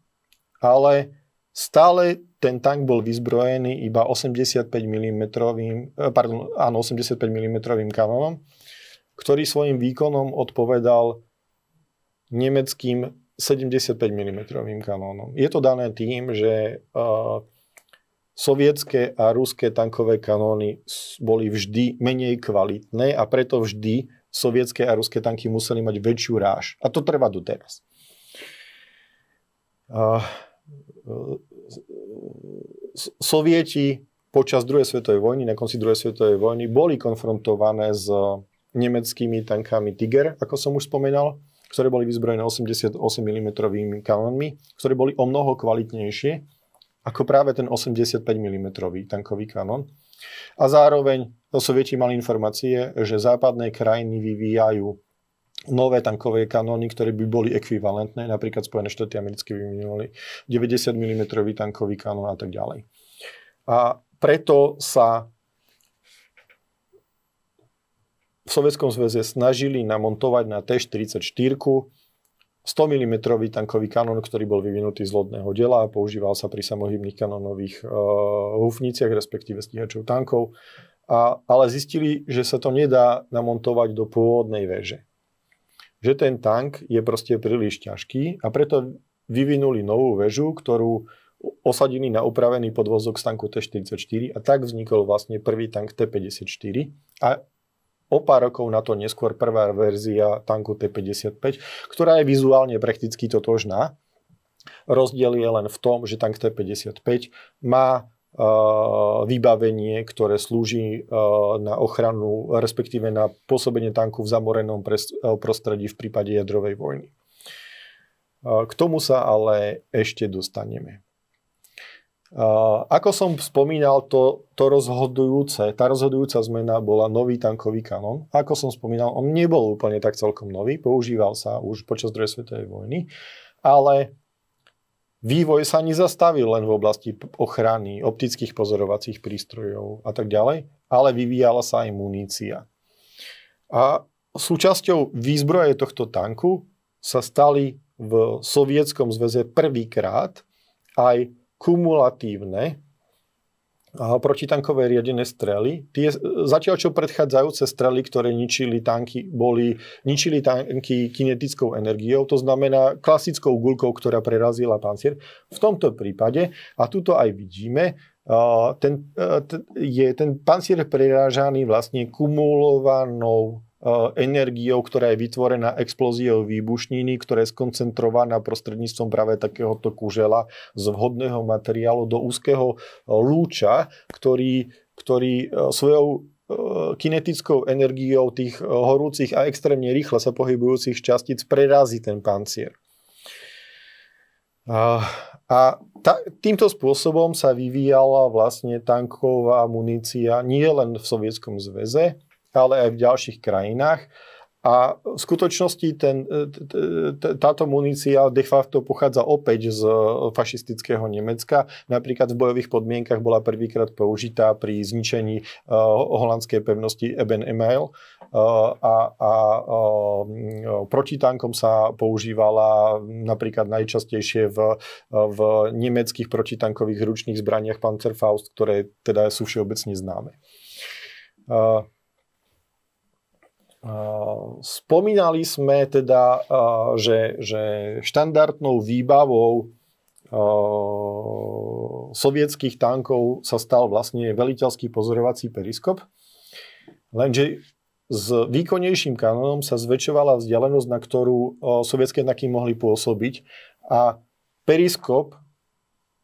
ale stále ten tank bol vyzbrojený iba 85 mm, eh, pardon, áno, 85 mm kanónom, ktorý svojim výkonom odpovedal nemeckým 75 mm kanónom. Je to dané tým, že uh, sovietské a ruské tankové kanóny boli vždy menej kvalitné a preto vždy sovietské a ruské tanky museli mať väčšiu ráž. A to trvá doteraz. teraz. uh, sovieti počas druhej svetovej vojny, na konci druhej svetovej vojny, boli konfrontované s nemeckými tankami Tiger, ako som už spomenal, ktoré boli vyzbrojené 88 mm kanónmi, ktoré boli o mnoho kvalitnejšie ako práve ten 85 mm tankový kanón. A zároveň sovieti mali informácie, že západné krajiny vyvíjajú nové tankové kanóny, ktoré by boli ekvivalentné. Napríklad Spojené štáty americké vyvinuli 90 mm tankový kanón a tak ďalej. A preto sa v Sovjetskom zväze snažili namontovať na T-44 100 mm tankový kanón, ktorý bol vyvinutý z lodného dela a používal sa pri samohybných kanónových uh, hufniciach, respektíve stíhačov tankov. A, ale zistili, že sa to nedá namontovať do pôvodnej väže. Že ten tank je proste príliš ťažký a preto vyvinuli novú väžu, ktorú osadili na upravený podvozok z tanku T-44 a tak vznikol vlastne prvý tank T-54 a o pár rokov na to neskôr prvá verzia tanku T-55, ktorá je vizuálne prakticky totožná. Rozdiel je len v tom, že tank T-55 má e, vybavenie, ktoré slúži e, na ochranu, respektíve na pôsobenie tanku v zamorenom e, prostredí v prípade jadrovej vojny. K tomu sa ale ešte dostaneme ako som spomínal, to, to rozhodujúce, tá rozhodujúca zmena bola nový tankový kanón. Ako som spomínal, on nebol úplne tak celkom nový, používal sa už počas druhej svetovej vojny, ale vývoj sa nezastavil len v oblasti ochrany, optických pozorovacích prístrojov a tak ďalej, ale vyvíjala sa aj munícia. A súčasťou výzbroje tohto tanku sa stali v Sovietskom zväze prvýkrát aj kumulatívne protitankové riadené strely. Tie, e, zatiaľ čo predchádzajúce strely, ktoré ničili tanky, boli, ničili tanky kinetickou energiou, to znamená klasickou gulkou, ktorá prerazila pancier. V tomto prípade, a to aj vidíme, e, ten, e, je ten pancier prerážaný vlastne kumulovanou E, energiou, ktorá je vytvorená explóziou výbušniny, ktorá je skoncentrovaná prostredníctvom práve takéhoto kužela z vhodného materiálu do úzkeho e, lúča, ktorý, ktorý e, svojou kinetickou energiou tých horúcich a extrémne rýchle sa pohybujúcich častíc prerazí ten pancier. A ta, týmto spôsobom sa vyvíjala vlastne tanková munícia nie len v Sovietskom zväze, ale aj v ďalších krajinách. A v skutočnosti ten, e, táto munícia de facto pochádza opäť z e, fašistického Nemecka. Napríklad v bojových podmienkach bola prvýkrát použitá pri zničení uh, holandskej pevnosti Eben Email uh, a, a uh, proti tankom sa používala napríklad najčastejšie v, v nemeckých protitankových ručných zbraniach Panzerfaust, ktoré teda sú všeobecne známe. Uh, Eh, spomínali sme teda, eh, že, že štandardnou výbavou eh, sovietských tankov sa stal vlastne veliteľský pozorovací periskop. Lenže s výkonnejším kanónom sa zväčšovala vzdialenosť, na ktorú sovietské jednaky mohli pôsobiť a periskop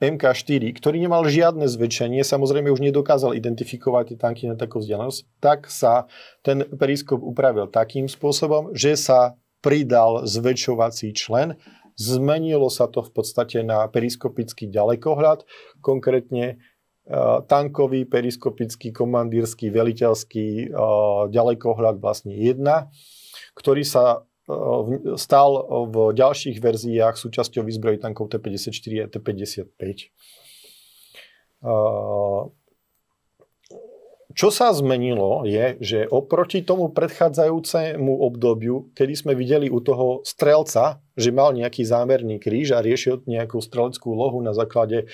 MK4, ktorý nemal žiadne zväčšenie, samozrejme už nedokázal identifikovať tie tanky na takú vzdialenosť, tak sa ten periskop upravil takým spôsobom, že sa pridal zväčšovací člen. Zmenilo sa to v podstate na periskopický ďalekohľad, konkrétne e, tankový, periskopický, komandírsky, veliteľský e, ďalekohľad vlastne 1, ktorý sa stal v ďalších verziách súčasťou výzbroj tankov T-54 a T-55. Čo sa zmenilo je, že oproti tomu predchádzajúcemu obdobiu, kedy sme videli u toho strelca, že mal nejaký zámerný kríž a riešil nejakú streleckú lohu na základe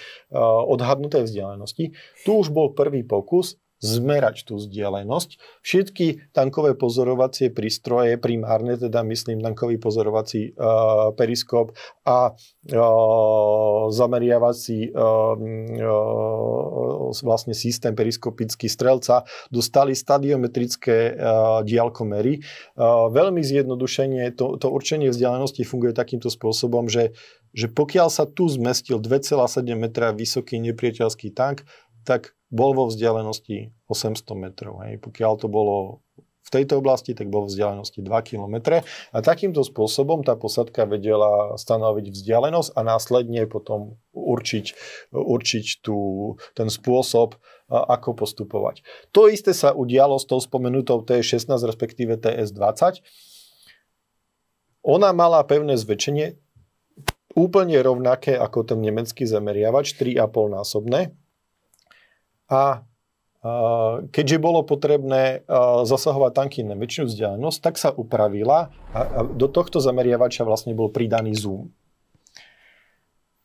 odhadnuté vzdialenosti, tu už bol prvý pokus zmerať tú vzdialenosť. Všetky tankové pozorovacie prístroje, primárne teda myslím tankový pozorovací e, periskop a e, zameriavací e, e, vlastne systém periskopický strelca, dostali stadiometrické e, diálkomery. E, veľmi zjednodušenie, to, to určenie vzdialenosti funguje takýmto spôsobom, že že pokiaľ sa tu zmestil 2,7 metra vysoký nepriateľský tank, tak bol vo vzdialenosti 800 metrov. Hej. Pokiaľ to bolo v tejto oblasti, tak bol v vzdialenosti 2 km. A takýmto spôsobom tá posadka vedela stanoviť vzdialenosť a následne potom určiť, určiť tú, ten spôsob, ako postupovať. To isté sa udialo s tou spomenutou t 16 respektíve TS20. Ona mala pevné zväčšenie úplne rovnaké ako ten nemecký zameriavač, 3,5 násobné a keďže bolo potrebné zasahovať tanky na väčšiu vzdialenosť, tak sa upravila a do tohto zameriavača vlastne bol pridaný zoom.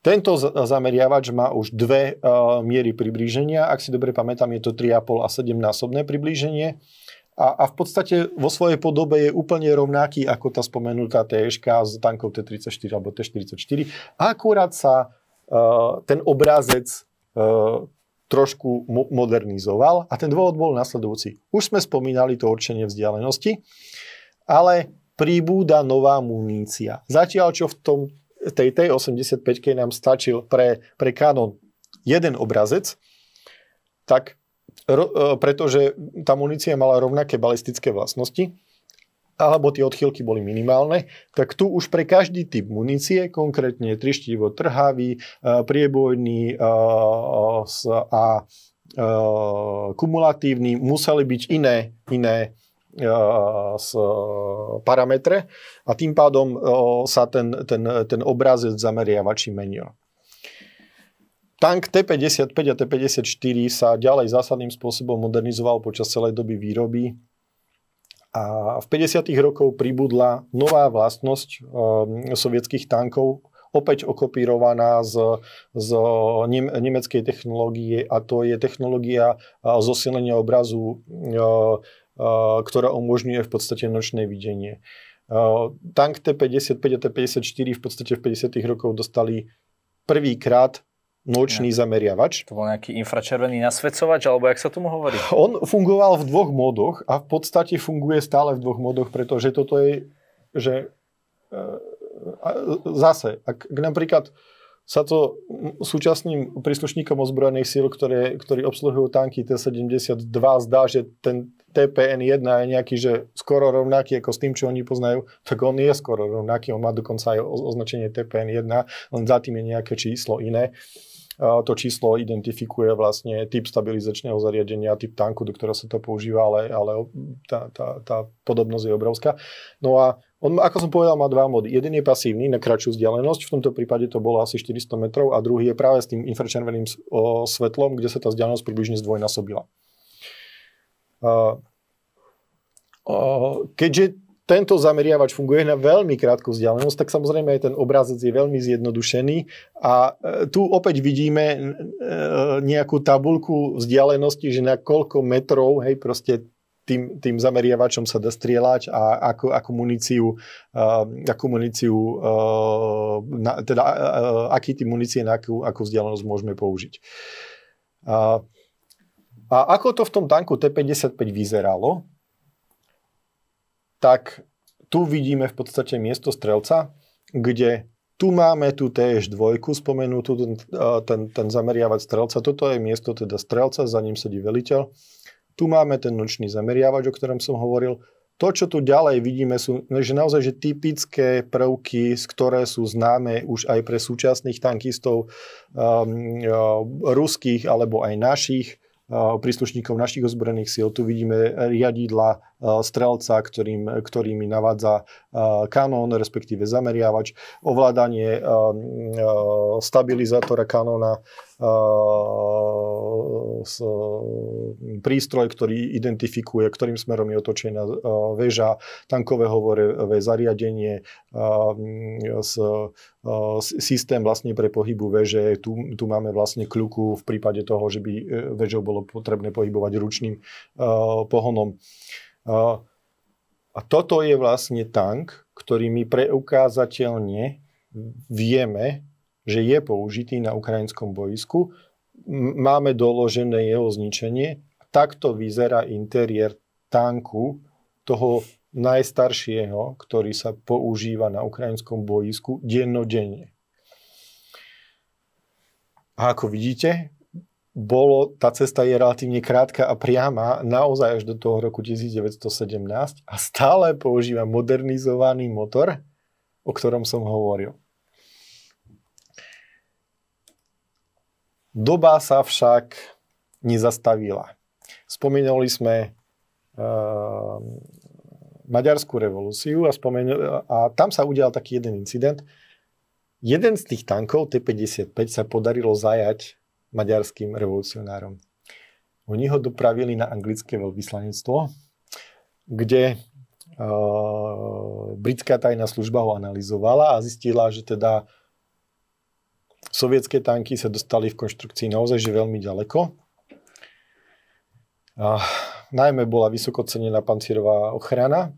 Tento zameriavač má už dve miery priblíženia. Ak si dobre pamätám, je to 3,5 a 7 násobné priblíženie. A, a v podstate vo svojej podobe je úplne rovnaký ako tá spomenutá TŠK s tankou T34 alebo T44. akurát sa ten obrázec trošku mo- modernizoval a ten dôvod bol nasledujúci. Už sme spomínali to určenie vzdialenosti, ale príbúda nová munícia. Zatiaľ, čo v tom, tej, tej 85-ke nám stačil pre, pre Canon jeden obrazec, tak ro, e, pretože tá munícia mala rovnaké balistické vlastnosti, alebo tie odchýlky boli minimálne, tak tu už pre každý typ munície, konkrétne trištivo trhavý, e, priebojný e, a e, kumulatívny, museli byť iné, iné s parametre a tým pádom sa ten, ten, ten obrazec zameriavačí menil. Tank T-55 a T-54 sa ďalej zásadným spôsobom modernizoval počas celej doby výroby a v 50. rokoch pribudla nová vlastnosť ehm, sovietských tankov, opäť okopírovaná z, z nemeckej technológie a to je technológia zosilenia obrazu, e, e, ktorá umožňuje v podstate nočné videnie. E, tank T-55 a T-54 v podstate v 50. rokoch dostali prvýkrát nočný ja. zameriavač. To bol nejaký infračervený nasvedcovač, alebo jak sa tomu hovorí? On fungoval v dvoch módoch a v podstate funguje stále v dvoch módoch, pretože toto je, že e, zase, ak, ak napríklad sa to súčasným príslušníkom ozbrojených síl, ktoré, ktorí obsluhujú tanky T-72, zdá, že ten TPN-1 je nejaký, že skoro rovnaký ako s tým, čo oni poznajú, tak on je skoro rovnaký, on má dokonca aj označenie TPN-1, len za tým je nejaké číslo iné. Uh, to číslo identifikuje vlastne typ stabilizačného zariadenia, typ tanku, do ktorého sa to používa, ale, ale tá, tá, tá podobnosť je obrovská. No a on, ako som povedal, má dva mody. Jeden je pasívny na kratšiu vzdialenosť, v tomto prípade to bolo asi 400 metrov, a druhý je práve s tým infračerveným svetlom, kde sa tá vzdialenosť približne zdvojnásobila. Keďže tento zameriavač funguje na veľmi krátku vzdialenosť, tak samozrejme aj ten obrazec je veľmi zjednodušený a e, tu opäť vidíme e, nejakú tabulku vzdialenosti, že na koľko metrov, hej, proste tým, tým zameriavačom sa dá strieľať a ako, ako muníciu, uh, e, ako muníciu uh, na, teda uh, aký tým munície na akú, akú vzdialenosť môžeme použiť. Uh, a ako to v tom tanku T-55 vyzeralo? tak tu vidíme v podstate miesto strelca, kde tu máme tu tiež dvojku spomenutú, ten, e, ten, ten zameriavač strelca. Toto je miesto teda strelca, za ním sedí veliteľ. Tu máme ten nočný zameriavač, o ktorom som hovoril. To, čo tu ďalej vidíme, sú že naozaj že typické prvky, ktoré sú známe už aj pre súčasných tankistov um, ruských alebo aj našich príslušníkov našich ozbrojených síl. Tu vidíme riadidla strelca, ktorým, ktorými navádza kanón, respektíve zameriavač, ovládanie stabilizátora kanóna, s, e, prístroj, ktorý identifikuje, ktorým smerom je otočená e, väža, tankové hovorové zariadenie, e, s, systém vlastne pre pohybu veže. Tu, tu máme vlastne kľuku v prípade toho, že by väžou bolo potrebné pohybovať ručným pohonom. A toto je vlastne tank, ktorý my preukázateľne vieme, že je použitý na ukrajinskom bojsku máme doložené jeho zničenie. Takto vyzerá interiér tanku toho najstaršieho, ktorý sa používa na ukrajinskom bojisku dennodenne. A ako vidíte, bolo, tá cesta je relatívne krátka a priama, naozaj až do toho roku 1917 a stále používa modernizovaný motor, o ktorom som hovoril. Doba sa však nezastavila. Spomenuli sme e, Maďarskú revolúciu a, a tam sa udial taký jeden incident. Jeden z tých tankov, T-55, sa podarilo zajať maďarským revolucionárom. Oni ho dopravili na anglické veľvyslanectvo, kde e, britská tajná služba ho analyzovala a zistila, že teda sovietské tanky sa dostali v konštrukcii naozaj že veľmi ďaleko. A najmä bola cenená pancierová ochrana.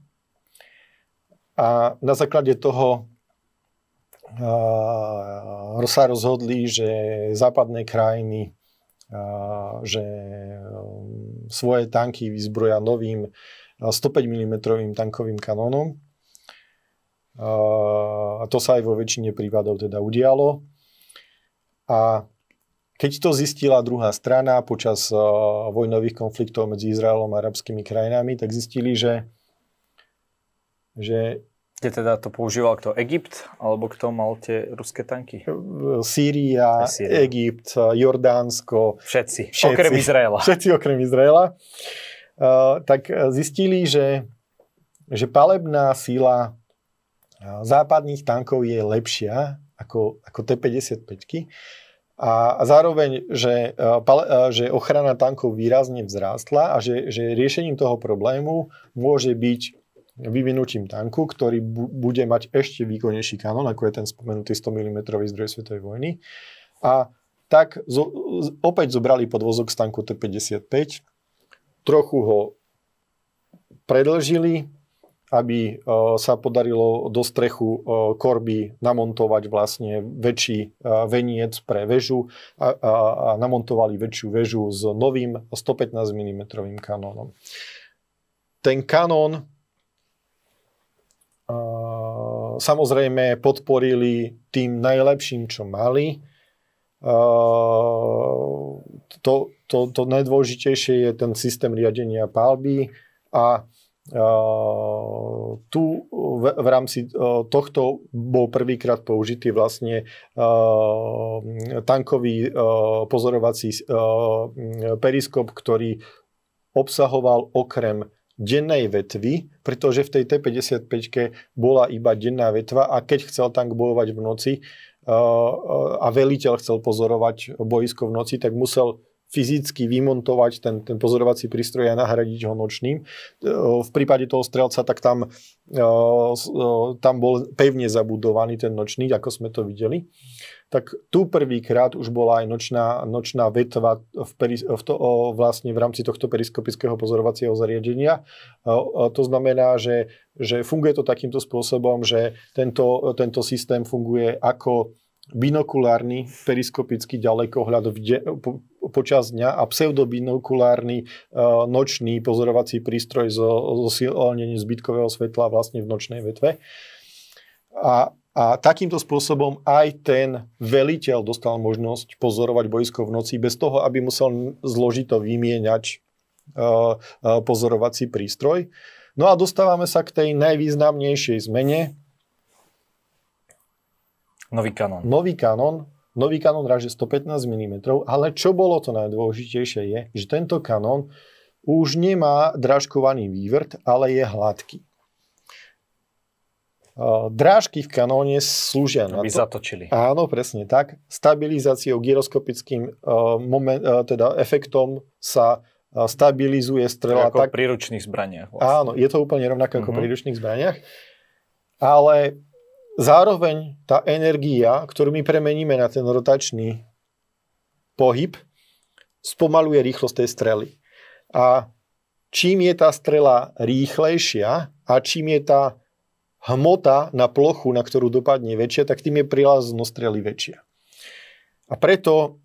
A na základe toho sa rozhodli, že západné krajiny a, že um, svoje tanky vyzbroja novým 105 mm tankovým kanónom. A to sa aj vo väčšine prípadov teda udialo. A keď to zistila druhá strana počas eh, vojnových konfliktov medzi Izraelom a arabskými krajinami, tak zistili, že... že Kde teda to používal kto? Egypt? Alebo kto mal tie ruské tanky? Eh, Sýria, Egypt, eh, Jordánsko. Všetci, všetci, okrem Izraela. Všetci okrem Izraela. Uh, tak zistili, že, že palebná sila západných tankov je lepšia ako, ako T-55. A, a zároveň, že, e, e, že ochrana tankov výrazne vzrástla a že, že riešením toho problému môže byť vyvinutím tanku, ktorý bu- bude mať ešte výkonnejší kanón, ako je ten spomenutý 100 mm z druhej svetovej vojny. A tak zo, opäť zobrali podvozok z tanku T-55, trochu ho predlžili, aby e, sa podarilo do strechu e, korby namontovať vlastne väčší e, veniec pre väžu a, a, a namontovali väčšiu väžu s novým 115 mm kanónom. Ten kanón samozrejme podporili tým najlepším, čo mali. To, to, to najdôležitejšie je ten systém riadenia palby a Eh, tu v, v rámci eh, tohto bol prvýkrát použitý vlastne eh, tankový pozorovací periskop, ktorý obsahoval okrem dennej vetvy, pretože v tej T-55 bola iba denná vetva a keď chcel tank bojovať v noci a veliteľ chcel pozorovať boisko v noci, tak musel fyzicky vymontovať ten, ten pozorovací prístroj a nahradiť ho nočným. E, v prípade toho strelca, tak tam, e, e, tam bol pevne zabudovaný ten nočný, ako sme to videli. Tak tu prvýkrát už bola aj nočná, nočná vetva v, peri, v to, vlastne v rámci tohto periskopického pozorovacieho zariadenia. To znamená, že, že funguje to takýmto spôsobom, že tento, tento systém funguje ako binokulárny periskopický ďalekohľad v de- po- počas dňa a pseudobinokulárny e, nočný pozorovací prístroj zo zosilnením zbytkového svetla vlastne v nočnej vetve. A, a takýmto spôsobom aj ten veliteľ dostal možnosť pozorovať boisko v noci bez toho, aby musel zložito vymieňať e, e, pozorovací prístroj. No a dostávame sa k tej najvýznamnejšej zmene, Nový kanón. Nový kanón, nový kanón ráže 115 mm, ale čo bolo to najdôležitejšie je, že tento kanón už nemá dražkovaný vývrt, ale je hladký. Drážky v kanóne slúžia na to, zatočili. Áno, presne tak. Stabilizáciou gyroskopickým uh, moment, uh, teda efektom sa stabilizuje strela. Ako tak... pri ručných zbraniach. Vlastne. Áno, je to úplne rovnaké mm-hmm. ako mhm. pri ručných zbraniach. Ale zároveň tá energia, ktorú my premeníme na ten rotačný pohyb, spomaluje rýchlosť tej strely. A čím je tá strela rýchlejšia a čím je tá hmota na plochu, na ktorú dopadne väčšia, tak tým je prilaznosť strely väčšia. A preto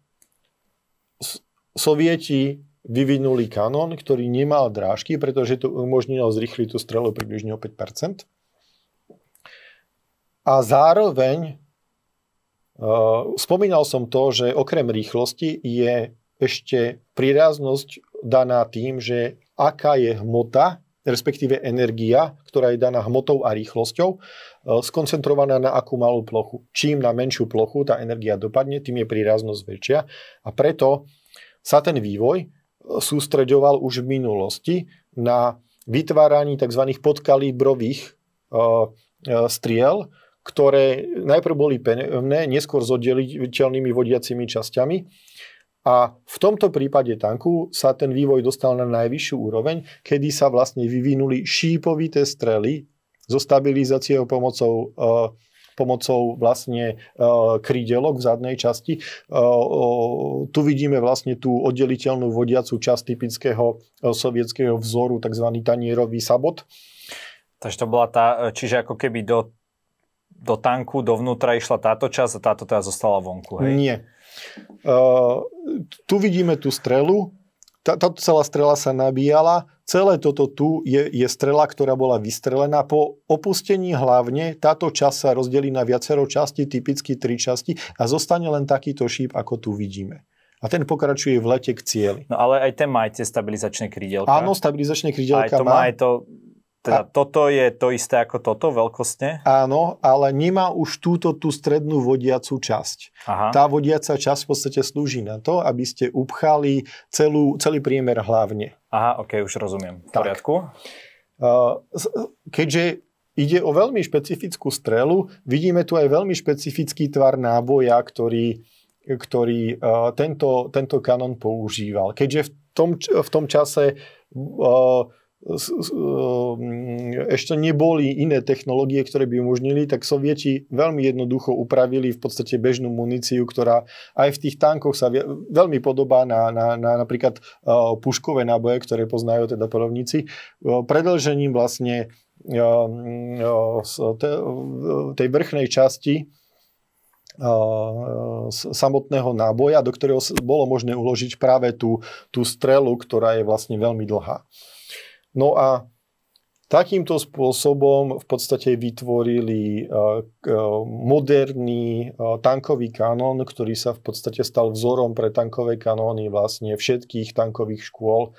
sovieti vyvinuli kanón, ktorý nemal drážky, pretože to umožnilo zrýchliť tú strelu približne o 5 a zároveň e, spomínal som to, že okrem rýchlosti je ešte príraznosť daná tým, že aká je hmota, respektíve energia, ktorá je daná hmotou a rýchlosťou, e, skoncentrovaná na akú malú plochu. Čím na menšiu plochu tá energia dopadne, tým je príraznosť väčšia. A preto sa ten vývoj e, sústreďoval už v minulosti na vytváraní tzv. podkalibrových striel, ktoré najprv boli pevné, neskôr s oddeliteľnými vodiacimi časťami. A v tomto prípade tanku sa ten vývoj dostal na najvyššiu úroveň, kedy sa vlastne vyvinuli šípovité strely so stabilizáciou pomocou, e, pomocou vlastne e, krídelok v zadnej časti. E, tu vidíme vlastne tú oddeliteľnú vodiacu časť typického sovietského vzoru, tzv. tanierový sabot. Takže to bola tá, čiže ako keby do do tanku, dovnútra išla táto časť a táto teda zostala vonku. Hej? Nie. Uh, tu vidíme tú strelu. Tá, táto celá strela sa nabíjala. Celé toto tu je, je strela, ktorá bola vystrelená. Po opustení hlavne táto časť sa rozdelí na viacero časti, typicky tri časti a zostane len takýto šíp, ako tu vidíme a ten pokračuje v lete k cieli. No ale aj ten má aj tie stabilizačné krydelka. Áno, stabilizačné má. aj to má. má aj to teda a, toto je to isté ako toto veľkostne? Áno, ale nemá už túto tú strednú vodiacu časť. Aha. Tá vodiaca časť v podstate slúži na to, aby ste upchali celú, celý priemer hlavne. Aha, ok, už rozumiem. V poriadku. keďže ide o veľmi špecifickú strelu, vidíme tu aj veľmi špecifický tvar náboja, ktorý, ktorý tento, tento kanon používal. Keďže v tom, v tom čase... Uh, Mm, ešte neboli iné technológie, ktoré by umožnili, tak sovieti veľmi jednoducho upravili v podstate bežnú muníciu, ktorá aj v tých tankoch sa veľmi podobá na, na, na napríklad puškové náboje, ktoré poznajú teda polovníci, predlžením vlastne mm, tej vrchnej časti samotného náboja, do ktorého bolo možné uložiť práve tú, tú strelu, ktorá je vlastne veľmi dlhá. No a takýmto spôsobom v podstate vytvorili e, e, moderný e, tankový kanón, ktorý sa v podstate stal vzorom pre tankové kanóny vlastne všetkých tankových škôl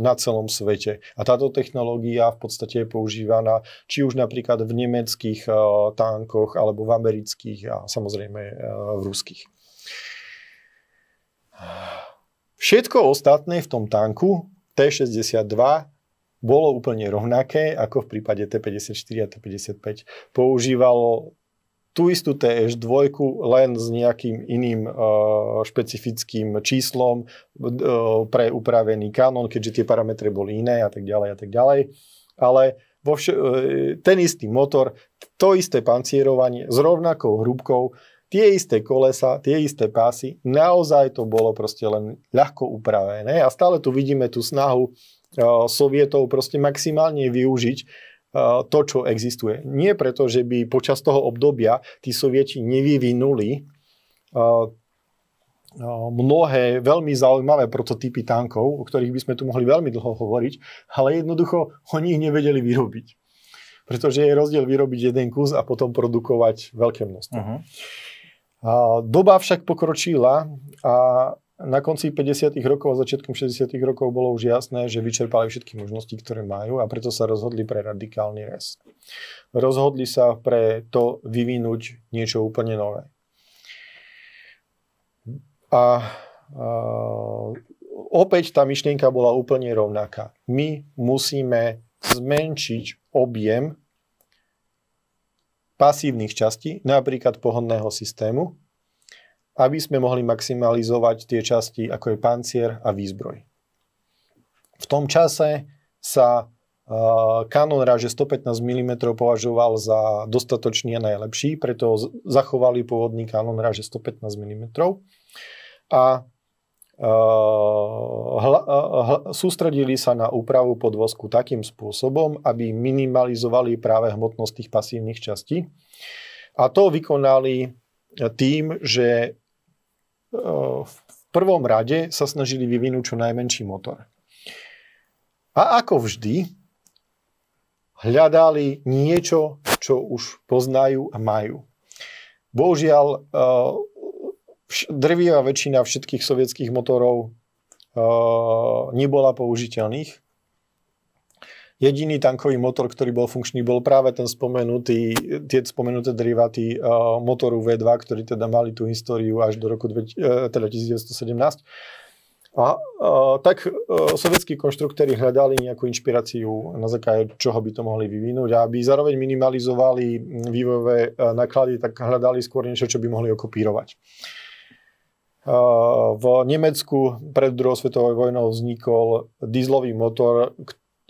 na celom svete. A táto technológia v podstate je používaná či už napríklad v nemeckých tankoch, alebo v amerických a samozrejme v ruských. Všetko ostatné v tom tanku T62 bolo úplne rovnaké ako v prípade T54 a T55. Používalo tú istú TS2 len s nejakým iným uh, špecifickým číslom uh, pre upravený kanon, keďže tie parametre boli iné a tak ďalej a tak ďalej. Ale vo vš- e, ten istý motor, to isté pancierovanie s rovnakou hrúbkou tie isté kolesa, tie isté pásy, naozaj to bolo proste len ľahko upravené a stále tu vidíme tú snahu e, sovietov proste maximálne využiť e, to, čo existuje. Nie preto, že by počas toho obdobia tí sovieti nevyvinuli e, mnohé veľmi zaujímavé prototypy tankov, o ktorých by sme tu mohli veľmi dlho hovoriť, ale jednoducho oni ich nevedeli vyrobiť. Pretože je rozdiel vyrobiť jeden kus a potom produkovať veľké množstvo. Uh-huh. Doba však pokročila a na konci 50. rokov a začiatkom 60. rokov bolo už jasné, že vyčerpali všetky možnosti, ktoré majú a preto sa rozhodli pre radikálny rez. Rozhodli sa pre to vyvinúť niečo úplne nové. A, a opäť tá myšlienka bola úplne rovnaká. My musíme zmenšiť objem pasívnych častí, napríklad pohonného systému, aby sme mohli maximalizovať tie časti, ako je pancier a výzbroj. V tom čase sa kanón ráže 115 mm považoval za dostatočný a najlepší, preto zachovali pôvodný kanón ráže 115 mm. A Eh, hla, eh, hla, sústredili sa na úpravu podvozku takým spôsobom, aby minimalizovali práve hmotnosť tých pasívnych častí. A to vykonali eh, tým, že v prvom rade sa snažili vyvinúť čo najmenší motor. A ako vždy, hľadali niečo, čo už poznajú a majú. Bohužiaľ, drvivá väčšina všetkých sovietských motorov e, nebola použiteľných. Jediný tankový motor, ktorý bol funkčný, bol práve ten spomenutý, tie spomenuté deriváty uh, eh, motoru V2, ktorí teda mali tú históriu až do roku 2017. uh, eh, teda 1917. A uh, tak uh, sovietskí konštruktéri hľadali nejakú inšpiráciu na základe čoho by to mohli vyvinúť a aby zároveň minimalizovali mm, vývojové uh, náklady, tak hľadali skôr niečo, čo by mohli okopírovať. Uh, Eh, v Nemecku pred druhou svetovou vojnou vznikol dieselový motor.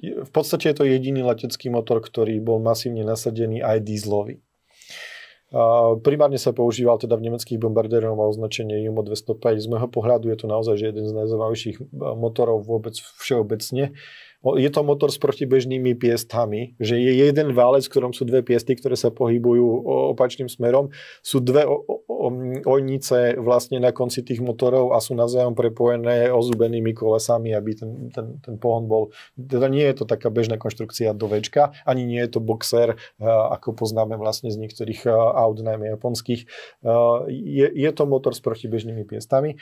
V podstate je to jediný letecký motor, ktorý bol masívne nasadený aj dieslový. Eh, primárne sa používal teda v nemeckých bombarderoch a označenie Jumo 205. Z môjho pohľadu je to naozaj že jeden z najzaujímavejších eh, motorov vôbec všeobecne je to motor s protibežnými piestami, že je jeden válec, v ktorom sú dve piesty, ktoré sa pohybujú opačným smerom, sú dve ojnice vlastne na konci tých motorov a sú navzájom prepojené ozubenými kolesami, aby ten, ten, ten pohon bol, teda nie je to taká bežná konštrukcia do väčka, ani nie je to boxer, ako poznáme vlastne z niektorých aut, najmä japonských. Je, je to motor s protibežnými piestami.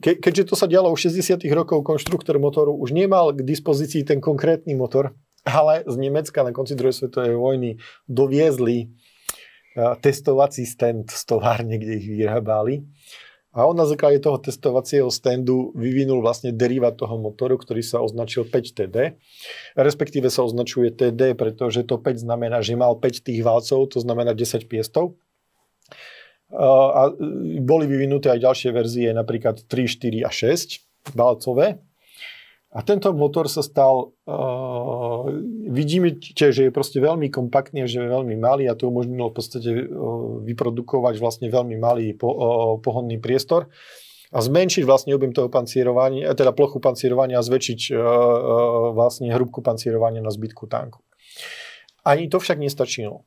Ke, keďže to sa dialo už 60. rokov, konštruktor motoru už nemal k dispozícii ten konkrétny motor, ale z Nemecka na konci druhej svetovej vojny doviezli testovací stand z továrne, kde ich vyrábali. A on na základe toho testovacieho standu vyvinul vlastne derivát toho motoru, ktorý sa označil 5TD. Respektíve sa označuje TD, pretože to 5 znamená, že mal 5 tých válcov, to znamená 10 piestov a e, boli vyvinuté aj ďalšie verzie, napríklad 3, 4 a 6 balcové. A tento motor sa stal, uh, e, vidíme, že je proste veľmi kompaktný, že je veľmi malý a to umožnilo v podstate e, vyprodukovať vlastne veľmi malý po, uh, pohonný priestor a zmenšiť vlastne objem toho pancierovania, teda plochu pancierovania a zväčšiť uh, uh, vlastne hrubku pancierovania na zbytku tanku. Ani to však nestačilo.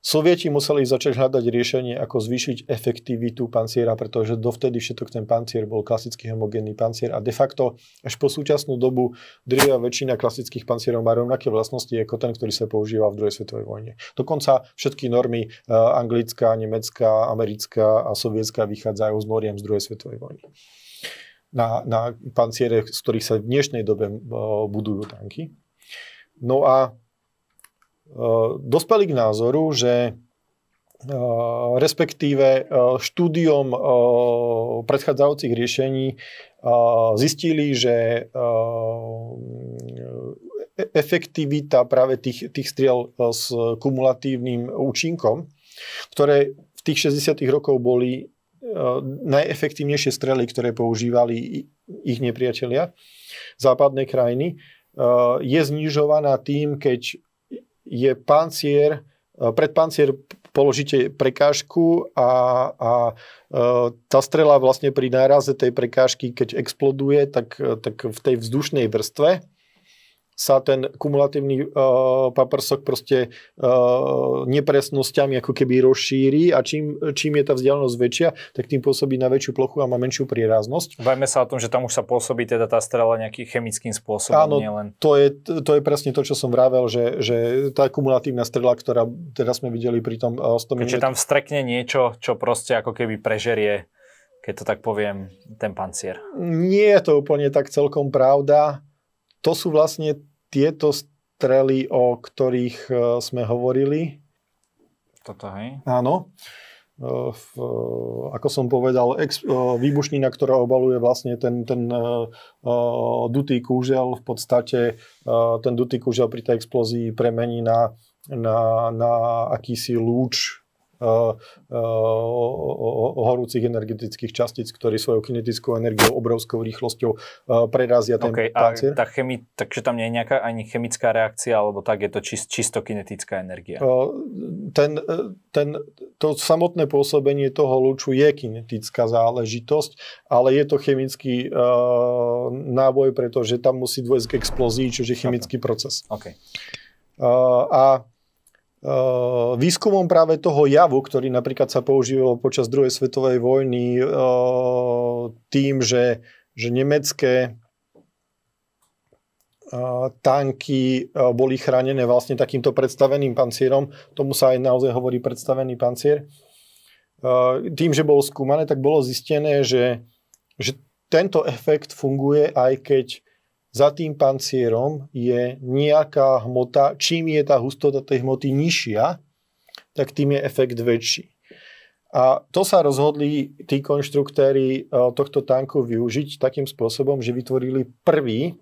Sovieti museli začať hľadať riešenie, ako zvýšiť efektivitu panciera, pretože dovtedy všetok ten pancier bol klasický homogénny pancier a de facto až po súčasnú dobu drvia väčšina klasických pancierov má rovnaké vlastnosti ako ten, ktorý sa používal v druhej svetovej vojne. Dokonca všetky normy e, anglická, nemecká, americká a sovietská vychádzajú z noriem z druhej svetovej vojny. Na, na panciere, z ktorých sa v dnešnej dobe e, budujú tanky. No a Eh, dospeli k názoru, že eh, respektíve eh, štúdiom predchádzajúcich riešení zistili, že e-, efektivita práve tých, tých striel s kumulatívnym účinkom, ktoré v tých 60. rokov boli najefektívnejšie strely, ktoré používali ich nepriatelia, západné krajiny, je znižovaná tým, keď je pancier, e, pred pancier položíte prekážku a, a e, tá strela vlastne pri náraze tej prekážky, keď exploduje, tak, e, tak v tej vzdušnej vrstve sa ten kumulatívny uh, eh, paprsok proste uh, nepresnosťami ako keby rozšíri a čím, čím je tá vzdialenosť väčšia, tak tým pôsobí na väčšiu plochu a má menšiu prieraznosť. Vajme sa o tom, že tam už sa pôsobí teda tá strela nejakým chemickým spôsobom. Áno, nielen... to, je, to je presne to, čo som vravel, že, že tá kumulatívna strela, ktorá teraz sme videli pri tom uh, eh, 100 Keďže tam vstrekne niečo, čo proste ako keby prežerie keď to tak poviem, ten pancier. Nie je to úplne tak celkom pravda. To sú vlastne tieto strely, o ktorých e, sme hovorili. Toto, hej? Áno. E, v, e, ako som povedal, ex, výbušnina, ktorá obaluje vlastne ten, ten uh, dutý kúžel, v podstate uh, ten dutý kúžel pri tej explózii premení na, na, na akýsi lúč Eh, eh, horúcich energetických častíc, ktorí svojou kinetickou energiou, obrovskou rýchlosťou eh, prerazia ten okay, pancier. Tá chemi- takže tam nie je nejaká ani chemická reakcia, alebo tak je to čist, čisto kinetická energia? Ten, ten, to samotné pôsobenie toho lúču je kinetická záležitosť, ale je to chemický uh, náboj, pretože tam musí dôjsť k explózii, čiže chemický okay. proces. Okay. Uh, a Eh, výskumom práve toho javu, ktorý napríklad sa používal počas druhej svetovej vojny eh, tým, že, že nemecké eh, tanky boli chránené vlastne takýmto predstaveným pancierom. Tomu sa aj naozaj hovorí predstavený pancier. Tým, že bolo skúmané, tak bolo zistené, že, že tento efekt funguje aj keď za tým pancierom je nejaká hmota, čím je tá hustota tej hmoty nižšia, tak tým je efekt väčší. A to sa rozhodli tí konštruktéri eh, tohto tanku využiť takým spôsobom, že vytvorili prvý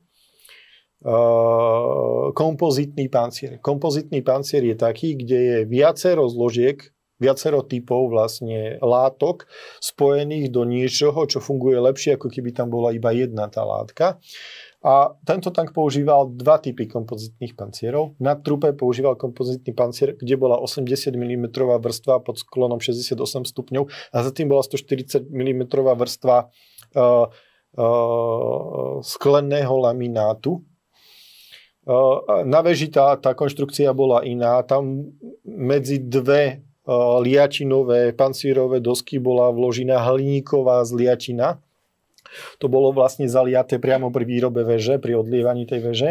eh, kompozitný pancier. Kompozitný pancier je taký, kde je viacero zložiek, viacero typov vlastne látok spojených do niečoho, čo funguje lepšie, ako keby tam bola iba jedna tá látka. A tento tank používal dva typy kompozitných pancierov. Na trupe používal kompozitný pancier, kde bola 80 mm vrstva pod sklonom 68 stupňov a za tým bola 140 mm vrstva uh, uh, skleného laminátu, e, na veži tá, tá konštrukcia bola iná. Tam medzi dve liačinové pancírové dosky bola vložená hliníková zliačina to bolo vlastne zaliaté priamo pri výrobe veže, pri odlievaní tej veže.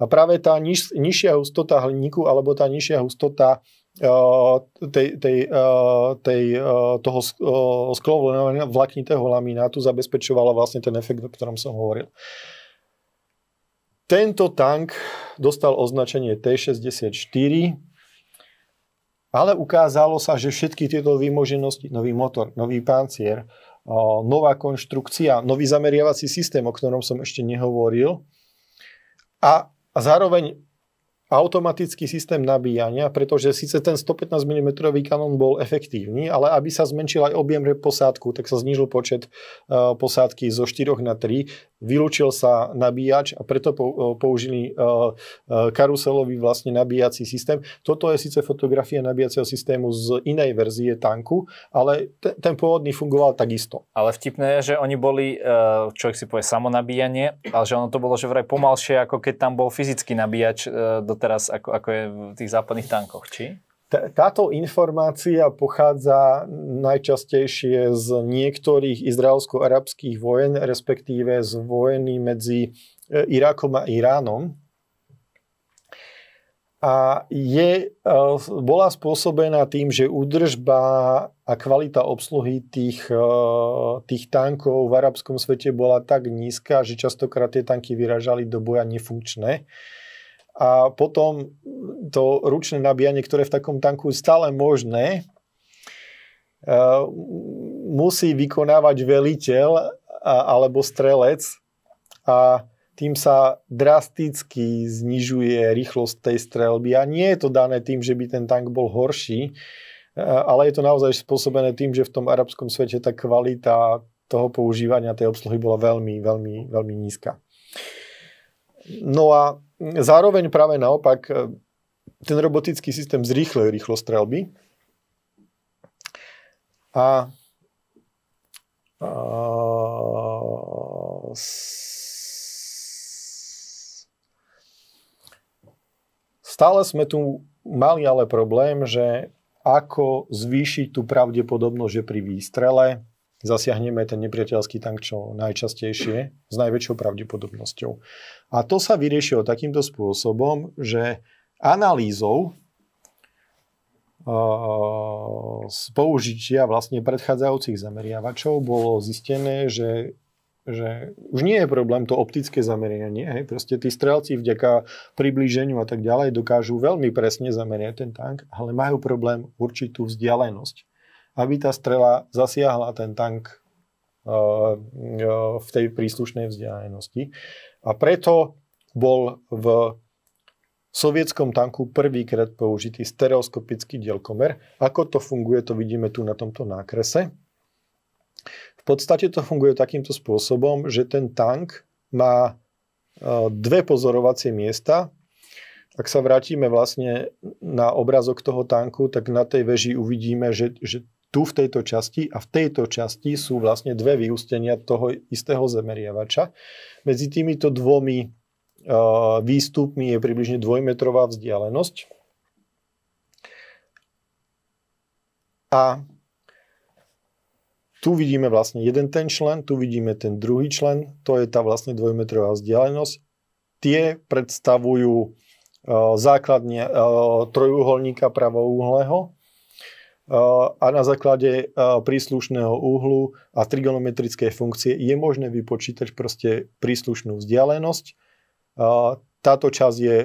A práve tá niž, nižšia hustota hliníku alebo tá nižšia hustota e, tej, tej, e, tej, e, toho sklovleného vlaknitého laminátu zabezpečovala vlastne ten efekt, o ktorom som hovoril. Tento tank dostal označenie T64, ale ukázalo sa, že všetky tieto výmoženosti, nový motor, nový pancier, nová konštrukcia, nový zameriavací systém, o ktorom som ešte nehovoril. A, a zároveň automatický systém nabíjania, pretože síce ten 115 mm kanón bol efektívny, ale aby sa zmenšil aj objem posádku, tak sa znížil počet e, posádky zo 4 na 3 vylúčil sa nabíjač a preto eh, použili eh, eh, karuselový vlastne nabíjací systém. Toto je síce fotografia nabíjacieho systému z inej verzie tanku, ale ten, pôvodný fungoval takisto. Ale vtipné je, že oni boli, človek si povie, samonabíjanie, ale že ono to bolo že vraj pomalšie, ako keď tam bol fyzický nabíjač doteraz, ako, ako je v tých západných tankoch, či? Táto informácia pochádza najčastejšie z niektorých izraelsko-arabských vojen, respektíve z vojny medzi e, Irakom a Iránom. A je, e, bola spôsobená tým, že údržba a kvalita obsluhy tých, e, tých tankov v arabskom svete bola tak nízka, že častokrát tie tanky vyražali do boja nefunkčné a potom to ručné nabíjanie, ktoré v takom tanku je stále možné, e, musí vykonávať veliteľ alebo strelec a tým sa drasticky znižuje rýchlosť tej strelby. A nie je to dané tým, že by ten tank bol horší, e, ale je to naozaj spôsobené tým, že v tom arabskom svete tá kvalita toho používania tej obsluhy bola veľmi, veľmi, veľmi nízka. No a Zároveň práve naopak, e, ten robotický systém zrýchle rýchlo a, a s, stále sme tu mali ale problém, že ako zvýšiť tú pravdepodobnosť, že pri výstrele zasiahneme ten nepriateľský tank čo najčastejšie, s najväčšou pravdepodobnosťou. A to sa vyriešilo takýmto spôsobom, že analýzou z použitia vlastne predchádzajúcich zameriavačov bolo zistené, že že už nie je problém to optické zameranie. Hej. Proste tí strelci vďaka priblíženiu a tak ďalej dokážu veľmi presne zameriať ten tank, ale majú problém určitú vzdialenosť aby tá strela zasiahla ten tank eh, eh, v tej príslušnej vzdialenosti. A preto bol v sovietskom tanku prvýkrát použitý stereoskopický dielkomer. Ako to funguje, to vidíme tu na tomto nákrese. V podstate to funguje takýmto spôsobom, že ten tank má eh, dve pozorovacie miesta. Ak sa vrátime vlastne na obrazok toho tanku, tak na tej veži uvidíme, že, že tu v tejto časti a v tejto časti sú vlastne dve vyústenia toho istého zemeriavača. Medzi týmito dvomi e, výstupmi je približne dvojmetrová vzdialenosť. A tu vidíme vlastne jeden ten člen, tu vidíme ten druhý člen, to je tá vlastne dvojmetrová vzdialenosť. Tie predstavujú e, základne e, trojuholníka pravouhlého a na základe príslušného úhlu a trigonometrickej funkcie je možné vypočítať proste príslušnú vzdialenosť. Táto časť je,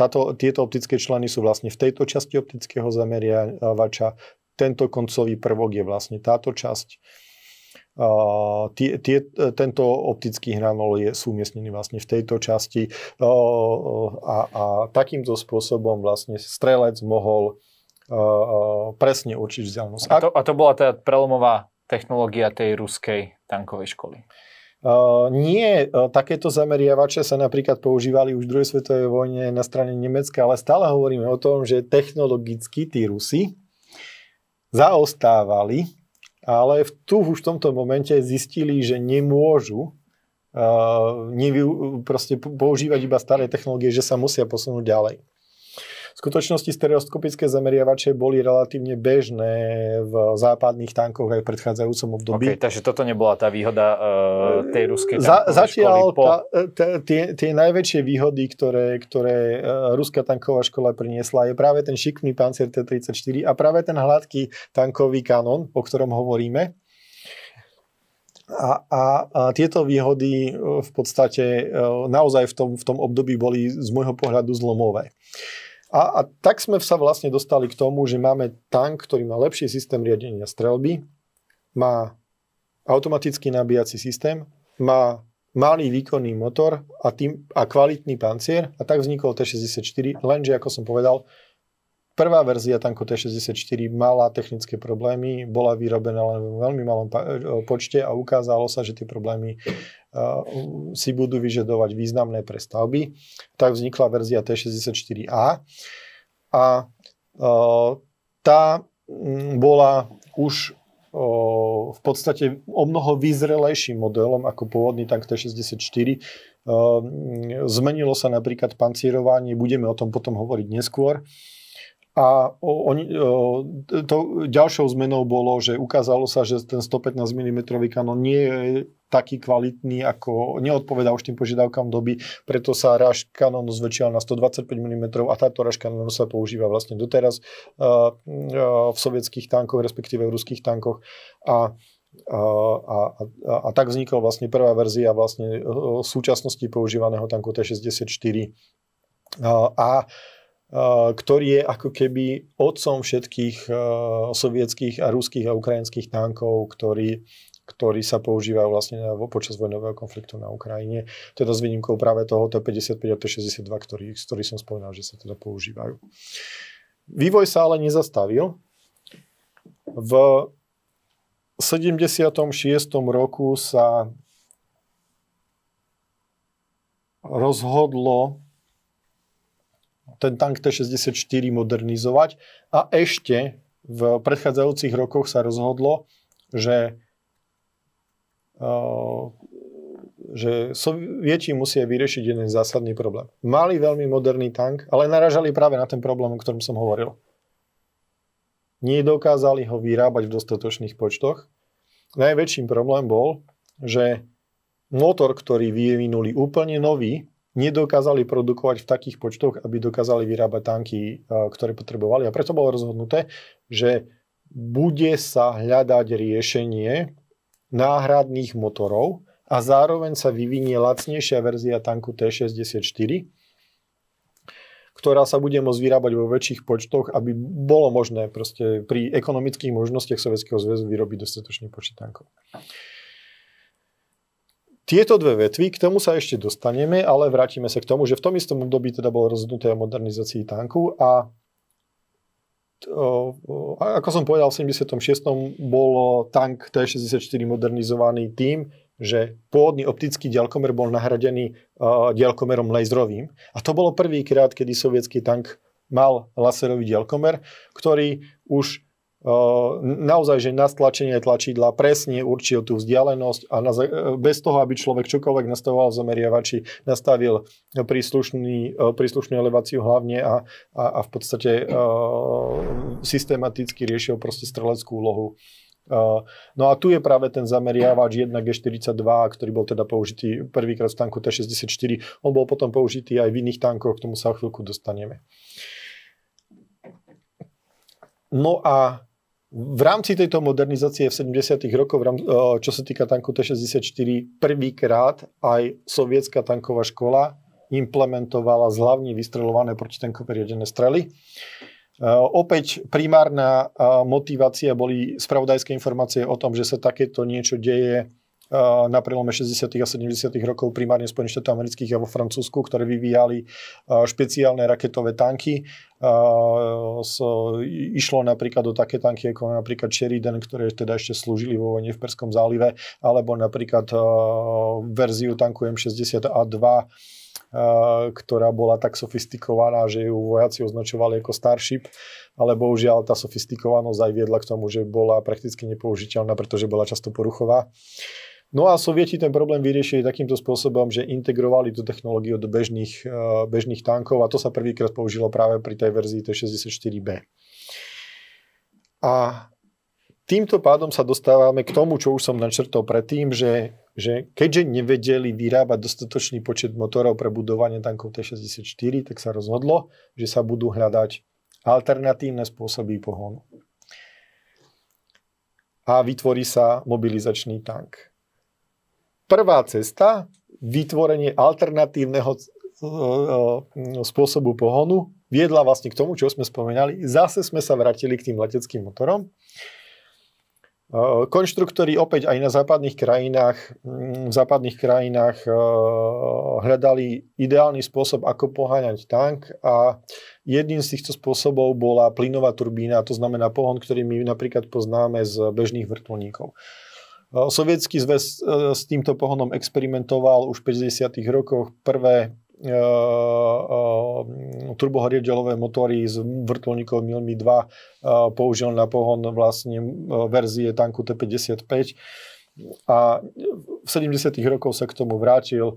táto, tieto optické členy sú vlastne v tejto časti optického zameriavača. Tento koncový prvok je vlastne táto časť. Uh, tie, tie, tento optický hranol je súmiestnený vlastne v tejto časti uh, a, a takýmto spôsobom vlastne strelec mohol presne určiť vzdialenosť. A to, a to bola teda prelomová technológia tej ruskej tankovej školy? Uh, nie, uh, takéto zameriavače sa napríklad používali už v druhej svetovej vojne na strane Nemecka, ale stále hovoríme o tom, že technologicky tí Rusi zaostávali, ale v, tu už v tomto momente zistili, že nemôžu uh, nevy, proste používať iba staré technológie, že sa musia posunúť ďalej skutočnosti stereoskopické zameriavače boli relatívne bežné v západných tankoch aj v predchádzajúcom období. Okay, takže toto nebola tá výhoda uh, tej ruskej Za, Začiaľ po... Eh, tie, najväčšie výhody, ktoré, ktoré uh, ruská tanková škola priniesla, je práve ten šikný pancier T-34 a práve ten hladký tankový kanon, o ktorom hovoríme. A, a, a tieto výhody v podstate naozaj v tom, v tom období boli z môjho pohľadu zlomové. A, a tak sme sa vlastne dostali k tomu, že máme tank, ktorý má lepší systém riadenia strelby, má automatický nabíjací systém, má malý výkonný motor a, tým, a kvalitný pancier a tak vznikol T-64, lenže ako som povedal, Prvá verzia tanku T64 mala technické problémy, bola vyrobená len v veľmi malom e, počte a ukázalo sa, že tie problémy e, si budú vyžadovať významné prestavby. Tak vznikla verzia T64A a e, tá bola už v podstate o mnoho vyzrelejším modelom ako pôvodný tank T64. Zmenilo sa napríklad pancierovanie, budeme o tom potom hovoriť neskôr. A o, to ďalšou zmenou bolo, že ukázalo sa, že ten 115 mm kanón nie je taký kvalitný, ako neodpovedá už tým požiadavkám doby, preto sa ráž kanón zväčšila na 125 mm a táto ráž kanón sa používa vlastne doteraz uh, uh, v sovietských tankoch, respektíve v ruských tankoch. A a, a, a, a tak vznikla vlastne prvá verzia vlastne e, súčasnosti používaného tanku T-64. A, a Eh, ktorý je ako keby otcom všetkých eh, sovietských a ruských a ukrajinských tankov, ktorí, ktorý sa používajú vlastne počas vojnového konfliktu na Ukrajine. Teda s výnimkou práve tohoto 55 a T62, ktorý, ktorý som spomínal, že sa teda používajú. Vývoj sa ale nezastavil. V 76. roku sa rozhodlo ten tank T-64 modernizovať a ešte v predchádzajúcich rokoch sa rozhodlo, že, eh, že Sovieti musia vyriešiť jeden zásadný problém. Mali veľmi moderný tank, ale naražali práve na ten problém, o ktorom som hovoril. Nedokázali ho vyrábať v dostatočných počtoch. Najväčším problém bol, že motor, ktorý vyvinuli úplne nový, nedokázali produkovať v takých počtoch, aby dokázali vyrábať tanky, e, ktoré potrebovali. A preto bolo rozhodnuté, že bude sa hľadať riešenie náhradných motorov a zároveň sa vyvinie lacnejšia verzia tanku T64, ktorá sa bude môcť vyrábať vo väčších počtoch, aby bolo možné pri ekonomických možnostiach Sovjetského zväzu vyrobiť dostatočný počet tankov. Tieto dve vetvy, k tomu sa ešte dostaneme, ale vrátime sa k tomu, že v tom istom období teda bolo rozhodnuté o modernizácii tanku a ako som povedal, v 76. bol tank T-64 modernizovaný tým, že pôvodný optický diaľkomer bol nahradený uh, laserovým. A to bolo prvýkrát, kedy sovietský tank mal laserový diaľkomer, ktorý už naozaj, že na stlačenie tlačidla presne určil tú vzdialenosť a na, bez toho, aby človek čokoľvek nastavoval v zameriavači, nastavil príslušný, príslušnú eleváciu hlavne a, a, a v podstate uh, systematicky riešil proste streleckú úlohu. no a tu je práve ten zameriavač 1G42, ktorý bol teda použitý prvýkrát v tanku T64. On bol potom použitý aj v iných tankoch, k tomu sa o chvíľku dostaneme. No a v rámci tejto modernizácie v 70. rokoch, eh, čo sa týka tanku T-64, prvýkrát aj sovietská tanková škola implementovala hlavne vystrelované protitankové riadené strely. Eh, opäť primárna eh, motivácia boli spravodajské informácie o tom, že sa takéto niečo deje na prelome 60. a 70. rokov primárne Spojených štátov amerických a vo Francúzsku, ktoré vyvíjali špeciálne raketové tanky so, išlo napríklad o také tanky ako napríklad Sheridan, ktoré teda ešte slúžili vo vojne v Perskom zálive, alebo napríklad verziu tanku M60A2 ktorá bola tak sofistikovaná, že ju vojaci označovali ako Starship, ale bohužiaľ tá sofistikovanosť aj viedla k tomu, že bola prakticky nepoužiteľná, pretože bola často poruchová. No a sovieti ten problém vyriešili takýmto spôsobom, že integrovali tú technológiu do bežných, eh, bežných tankov a to sa prvýkrát použilo práve pri tej verzii T64B. A týmto pádom sa dostávame k tomu, čo už som načrtol predtým, že, že keďže nevedeli vyrábať dostatočný počet motorov pre budovanie tankov T64, tak sa rozhodlo, že sa budú hľadať alternatívne spôsoby pohonu. A vytvorí sa mobilizačný tank prvá cesta, vytvorenie alternatívneho e, e, spôsobu pohonu, viedla vlastne k tomu, čo sme spomenali. Zase sme sa vrátili k tým leteckým motorom. E, konštruktori opäť aj na západných krajinách, mm, v západných krajinách hľadali ideálny spôsob, ako poháňať tank a jedným z týchto spôsobov bola plynová turbína, to znamená pohon, ktorý my napríklad poznáme z bežných vrtulníkov. Eh, Sovietský zväz eh, s týmto pohonom experimentoval už v 50. rokoch. Prvé eh, turbohriedelové motory z vrtulníkov Milmi 2 použil na pohon vlastne verzie tanku T-55 a v 70. rokoch sa k tomu vrátil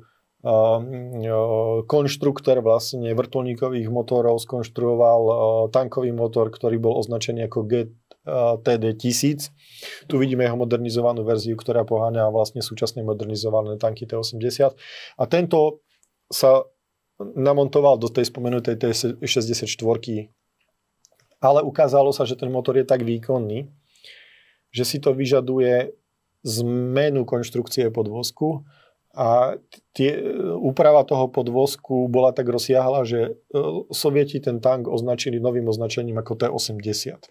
konštruktor vlastne vrtulníkových motorov skonštruoval tankový motor, ktorý bol označený ako G TD-1000. Tu vidíme jeho modernizovanú verziu, ktorá poháňa vlastne súčasne modernizované tanky T-80. A tento sa namontoval do tej spomenutej T-64. Ale ukázalo sa, že ten motor je tak výkonný, že si to vyžaduje zmenu konštrukcie podvozku a tie, úprava toho podvozku bola tak rozsiahla, že e, sovieti ten tank označili novým označením ako T-80.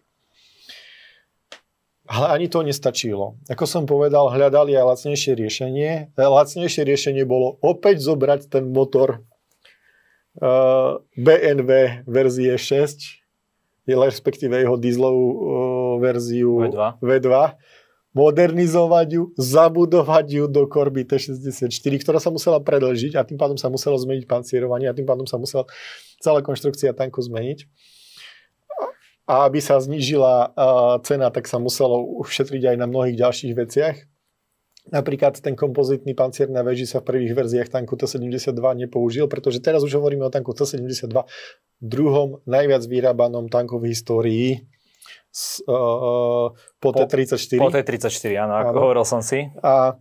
Ale ani to nestačilo. Ako som povedal, hľadali aj lacnejšie riešenie. E, lacnejšie riešenie bolo opäť zobrať ten motor e, BNV verzie 6, respektíve jeho dieslovú e, verziu V2. V2, modernizovať ju, zabudovať ju do korby T64, ktorá sa musela predlžiť a tým pádom sa muselo zmeniť pancierovanie a tým pádom sa musela celá konštrukcia tanku zmeniť a aby sa znížila cena, tak sa muselo ušetriť aj na mnohých ďalších veciach. Napríklad ten kompozitný pancier na veži sa v prvých verziách tanku T-72 nepoužil, pretože teraz už hovoríme o tanku T-72, druhom najviac vyrábanom tanku v histórii s, uh, po, po T-34. Po T-34, áno, ako hovoril som si. A,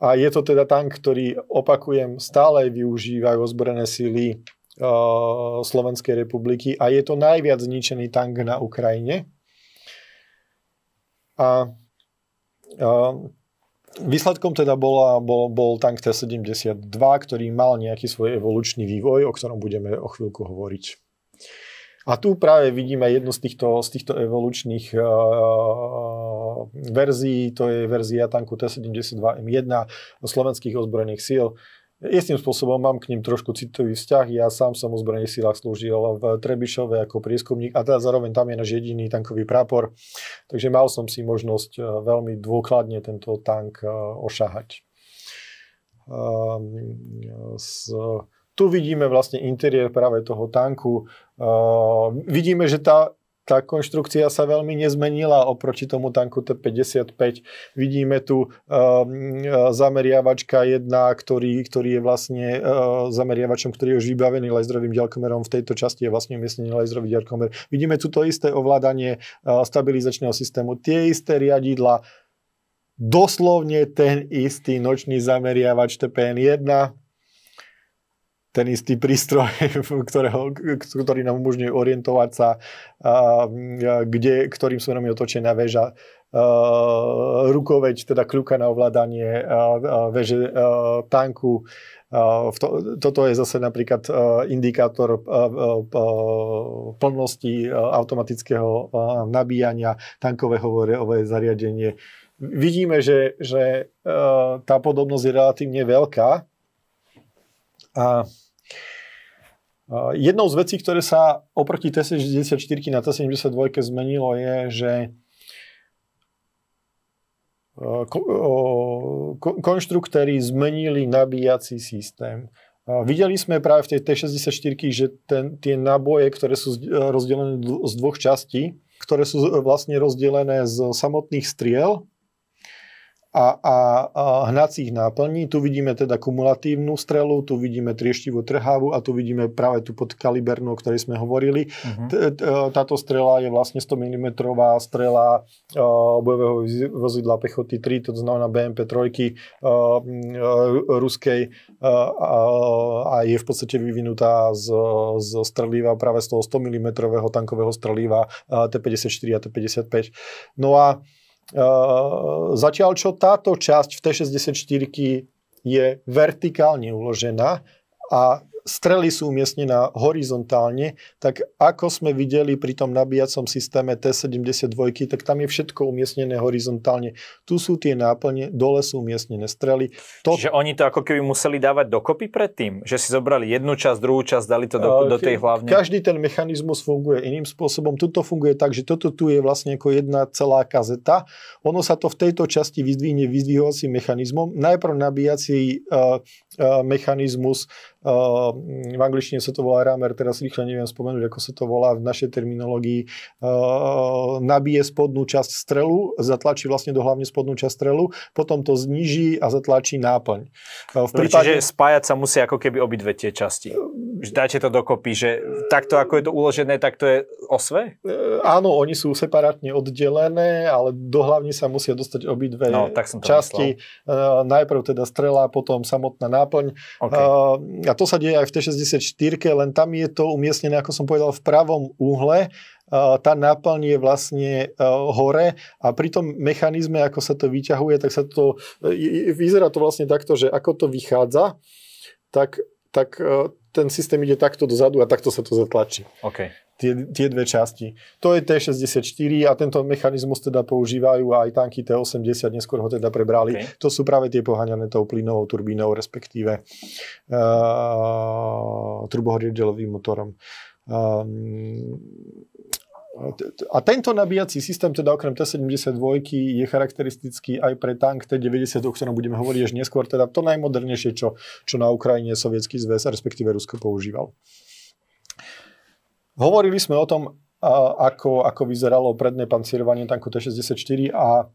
a je to teda tank, ktorý, opakujem, stále využívajú ozbrojené síly Eh, Slovenskej republiky a je to najviac zničený tank na Ukrajine. A, a eh, výsledkom teda bola, bol, bol tank T-72, ktorý mal nejaký svoj evolučný vývoj, o ktorom budeme o chvíľku hovoriť. A tu práve vidíme jednu z týchto, z týchto evolučných uh, verzií, to je verzia tanku T-72M1 slovenských ozbrojených síl. Istým spôsobom mám k ním trošku citový vzťah. Ja sám som o zbrojných silách slúžil v Trebišove ako prieskumník a teda zároveň tam je náš jediný tankový prápor. Takže mal som si možnosť e, veľmi dôkladne tento tank e, ošahať. Ehm, tu vidíme vlastne interiér práve toho tanku. Ehm, vidíme, že tá tá konštrukcia sa veľmi nezmenila oproti tomu tanku T-55. Vidíme tu um, uh, zameriavačka 1, ktorý, ktorý je vlastne uh, zameriavačom, ktorý je už vybavený lajzrovým ďalkomerom. V tejto časti je vlastne umiestnený lajzrový ďalkomer. Vidíme tu to isté ovládanie uh, stabilizačného systému, tie isté riadidla, doslovne ten istý nočný zameriavač TPN-1, ten istý prístroj, ktorého, ktorý nám umožňuje orientovať sa, kde, ktorým smerom je otočená väža, rukoveď, teda kľúka na ovládanie väže tanku. Toto je zase napríklad indikátor plnosti automatického nabíjania tankového vojové zariadenie. Vidíme, že, že tá podobnosť je relatívne veľká a Eh, jednou z vecí, ktoré sa oproti T64 na T72 zmenilo je, že eh, eh, konštruktéry zmenili nabíjací systém. Videli sme práve v tej T64, že ten, tie náboje, ktoré sú rozdelené z dvoch častí, ktoré sú vlastne rozdelené z samotných striel a, a, a hnacích náplní. Tu vidíme teda kumulatívnu strelu, tu vidíme trieštivo trhávu a tu vidíme práve tú podkalibernú, o ktorej sme hovorili. Mhm. táto strela je vlastne 100 mm strela e, bojového vozidla pechoty 3, to znamená BMP 3 e, e, ruskej a je v podstate vyvinutá z, z streliva práve z toho 100 mm tankového streliva T-54 a T-55. No a Eh, zatiaľ, čo táto časť v T64 je vertikálne uložená a strely sú umiestnené horizontálne, tak ako sme videli pri tom nabíjacom systéme T-72, tak tam je všetko umiestnené horizontálne. Tu sú tie náplne, dole sú umiestnené strely. To... Čiže oni to ako keby museli dávať dokopy predtým? Že si zobrali jednu časť, druhú časť, dali to do, eh, do tej hlavne? Každý ten mechanizmus funguje iným spôsobom. Tuto funguje tak, že toto tu je vlastne ako jedna celá kazeta. Ono sa to v tejto časti vyzdvihne vyzdvihovacím mechanizmom. Najprv nabíjací uh, mechanizmus. V angličtine sa to volá ramer, teraz rýchle neviem spomenúť, ako sa to volá v našej terminológii. Nabije spodnú časť strelu, zatlačí vlastne do hlavne spodnú časť strelu, potom to zniží a zatlačí náplň. V prípade... Čiže spájať sa musia ako keby obidve tie časti. Dáte to dokopy, že takto ako je to uložené, tak to je osve? E, áno, oni sú separátne oddelené, ale do hlavne sa musia dostať obidve no, tak som časti. Myslel. E, najprv teda strela, potom samotná náplň náplň. Okay. A to sa deje aj v T64, len tam je to umiestnené, ako som povedal, v pravom úhle tá náplň je vlastne e, hore a pri tom mechanizme, ako sa to vyťahuje, tak sa to, e, e, vyzerá to vlastne takto, že ako to vychádza, tak, tak ten systém ide takto dozadu a takto sa to zatlačí. Okay tie, tie dve časti. To je T64 a tento mechanizmus teda používajú aj tanky T80, neskôr ho teda prebrali. Okay. To sú práve tie poháňané tou plynovou turbínou, respektíve uh, turbohriedelovým motorom. Um, a tento nabíjací systém, teda okrem T-72, je charakteristický aj pre tank T-90, o ktorom budeme hovoriť až neskôr, teda to najmodernejšie, čo, čo na Ukrajine sovietský zväz, respektíve Rusko používal. Hovorili sme o tom, ako, ako vyzeralo predné pancierovanie tanku T-64 a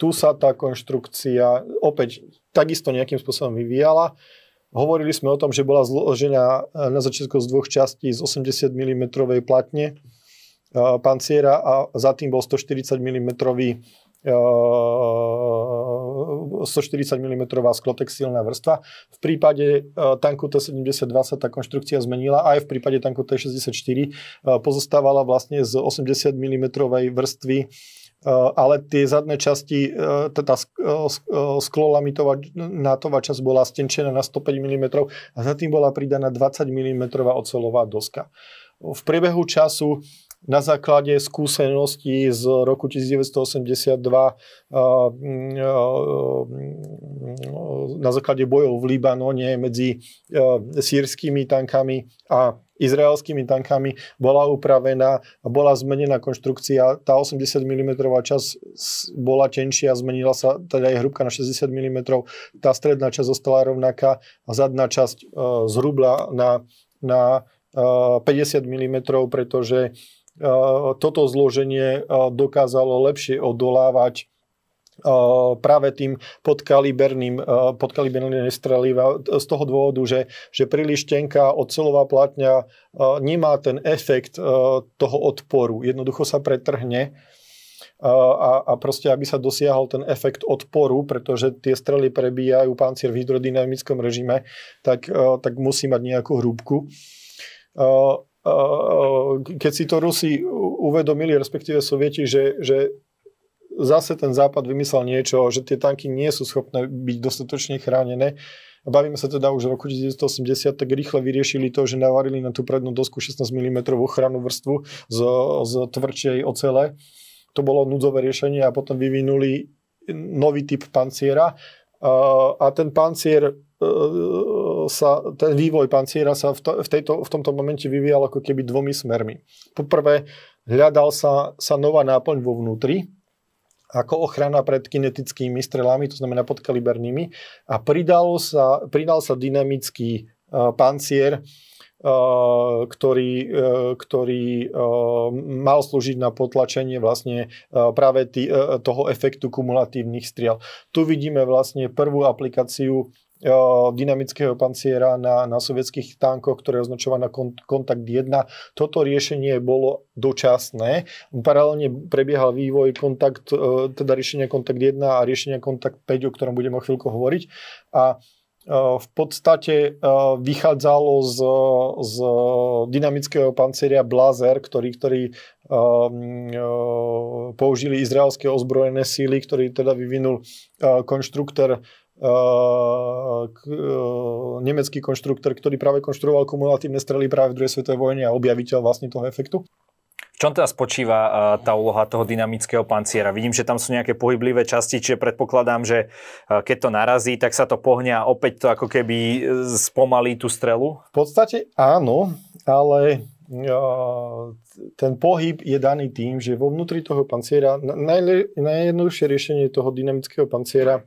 tu sa tá konštrukcia opäť takisto nejakým spôsobom vyvíjala. Hovorili sme o tom, že bola zložená e, na začiatku z dvoch častí z 80 mm platne e, panciera a za tým bol 140 mm 140 mm sklotexilná vrstva. V prípade e, tanku t sa tá konštrukcia zmenila a aj v prípade tanku T64 e, pozostávala vlastne z 80 mm vrstvy e, ale tie zadné časti, tá sklolamitová nátová časť bola stenčená na 105 mm a za tým bola pridaná 20 mm ocelová doska. V priebehu času na základe skúseností z roku 1982 eh, eh, na základe bojov v Libanone medzi eh, sírskými tankami a izraelskými tankami bola upravená a bola zmenená konštrukcia. Tá 80 mm časť bola tenšia, zmenila sa teda aj hrubka na 60 mm, tá stredná časť zostala rovnaká a zadná časť zhrubla na, na 50 mm, pretože toto zloženie dokázalo lepšie odolávať práve tým podkaliberným, podkaliberným streliva z toho dôvodu, že, že príliš tenká ocelová platňa nemá ten efekt toho odporu. Jednoducho sa pretrhne a, a proste, aby sa dosiahol ten efekt odporu, pretože tie strely prebíjajú pancier v hydrodynamickom režime, tak, tak musí mať nejakú hrúbku keď si to Rusi uvedomili, respektíve Sovieti, že, že zase ten Západ vymyslel niečo, že tie tanky nie sú schopné byť dostatočne chránené, bavíme sa teda už v roku 1980, tak rýchle vyriešili to, že navarili na tú prednú dosku 16 mm ochranu vrstvu z, z tvrdšej ocele. To bolo núdzové riešenie a potom vyvinuli nový typ panciera. A ten pancier e, sa ten vývoj panciera sa v, to, v, tejto, v tomto momente vyvíjal ako keby dvomi smermi. Poprvé, hľadal sa, sa nová náplň vo vnútri, ako ochrana pred kinetickými strelami, to znamená podkalibernými, a pridal sa, pridal sa dynamický uh, pancier, e, ktorý, e, ktorý mal slúžiť na potlačenie vlastne práve tý, toho efektu kumulatívnych striel. Tu vidíme vlastne prvú aplikáciu dynamického panciera na, na sovietských tankoch, ktoré je označovaná kontakt 1. Toto riešenie bolo dočasné. Paralelne prebiehal vývoj kontakt, teda riešenia kontakt 1 a riešenia kontakt 5, o ktorom budeme o chvíľku hovoriť. A v podstate vychádzalo z, z dynamického pancieria Blazer, ktorý, ktorý použili izraelské ozbrojené síly, ktorý teda vyvinul konštruktor Eh, k, eh, nemecký konštruktor, ktorý práve konštruoval kumulatívne strely práve v druhej svetovej vojne a objaviteľ vlastne toho efektu V čom teda spočíva eh, tá úloha toho dynamického panciera? Vidím, že tam sú nejaké pohyblivé časti, čiže predpokladám, že keď to narazí, tak sa to pohne a opäť to ako keby spomalí tú strelu? V podstate áno, ale ten pohyb je daný tým, že vo vnútri toho panciera, najjednoduchšie riešenie toho dynamického panciera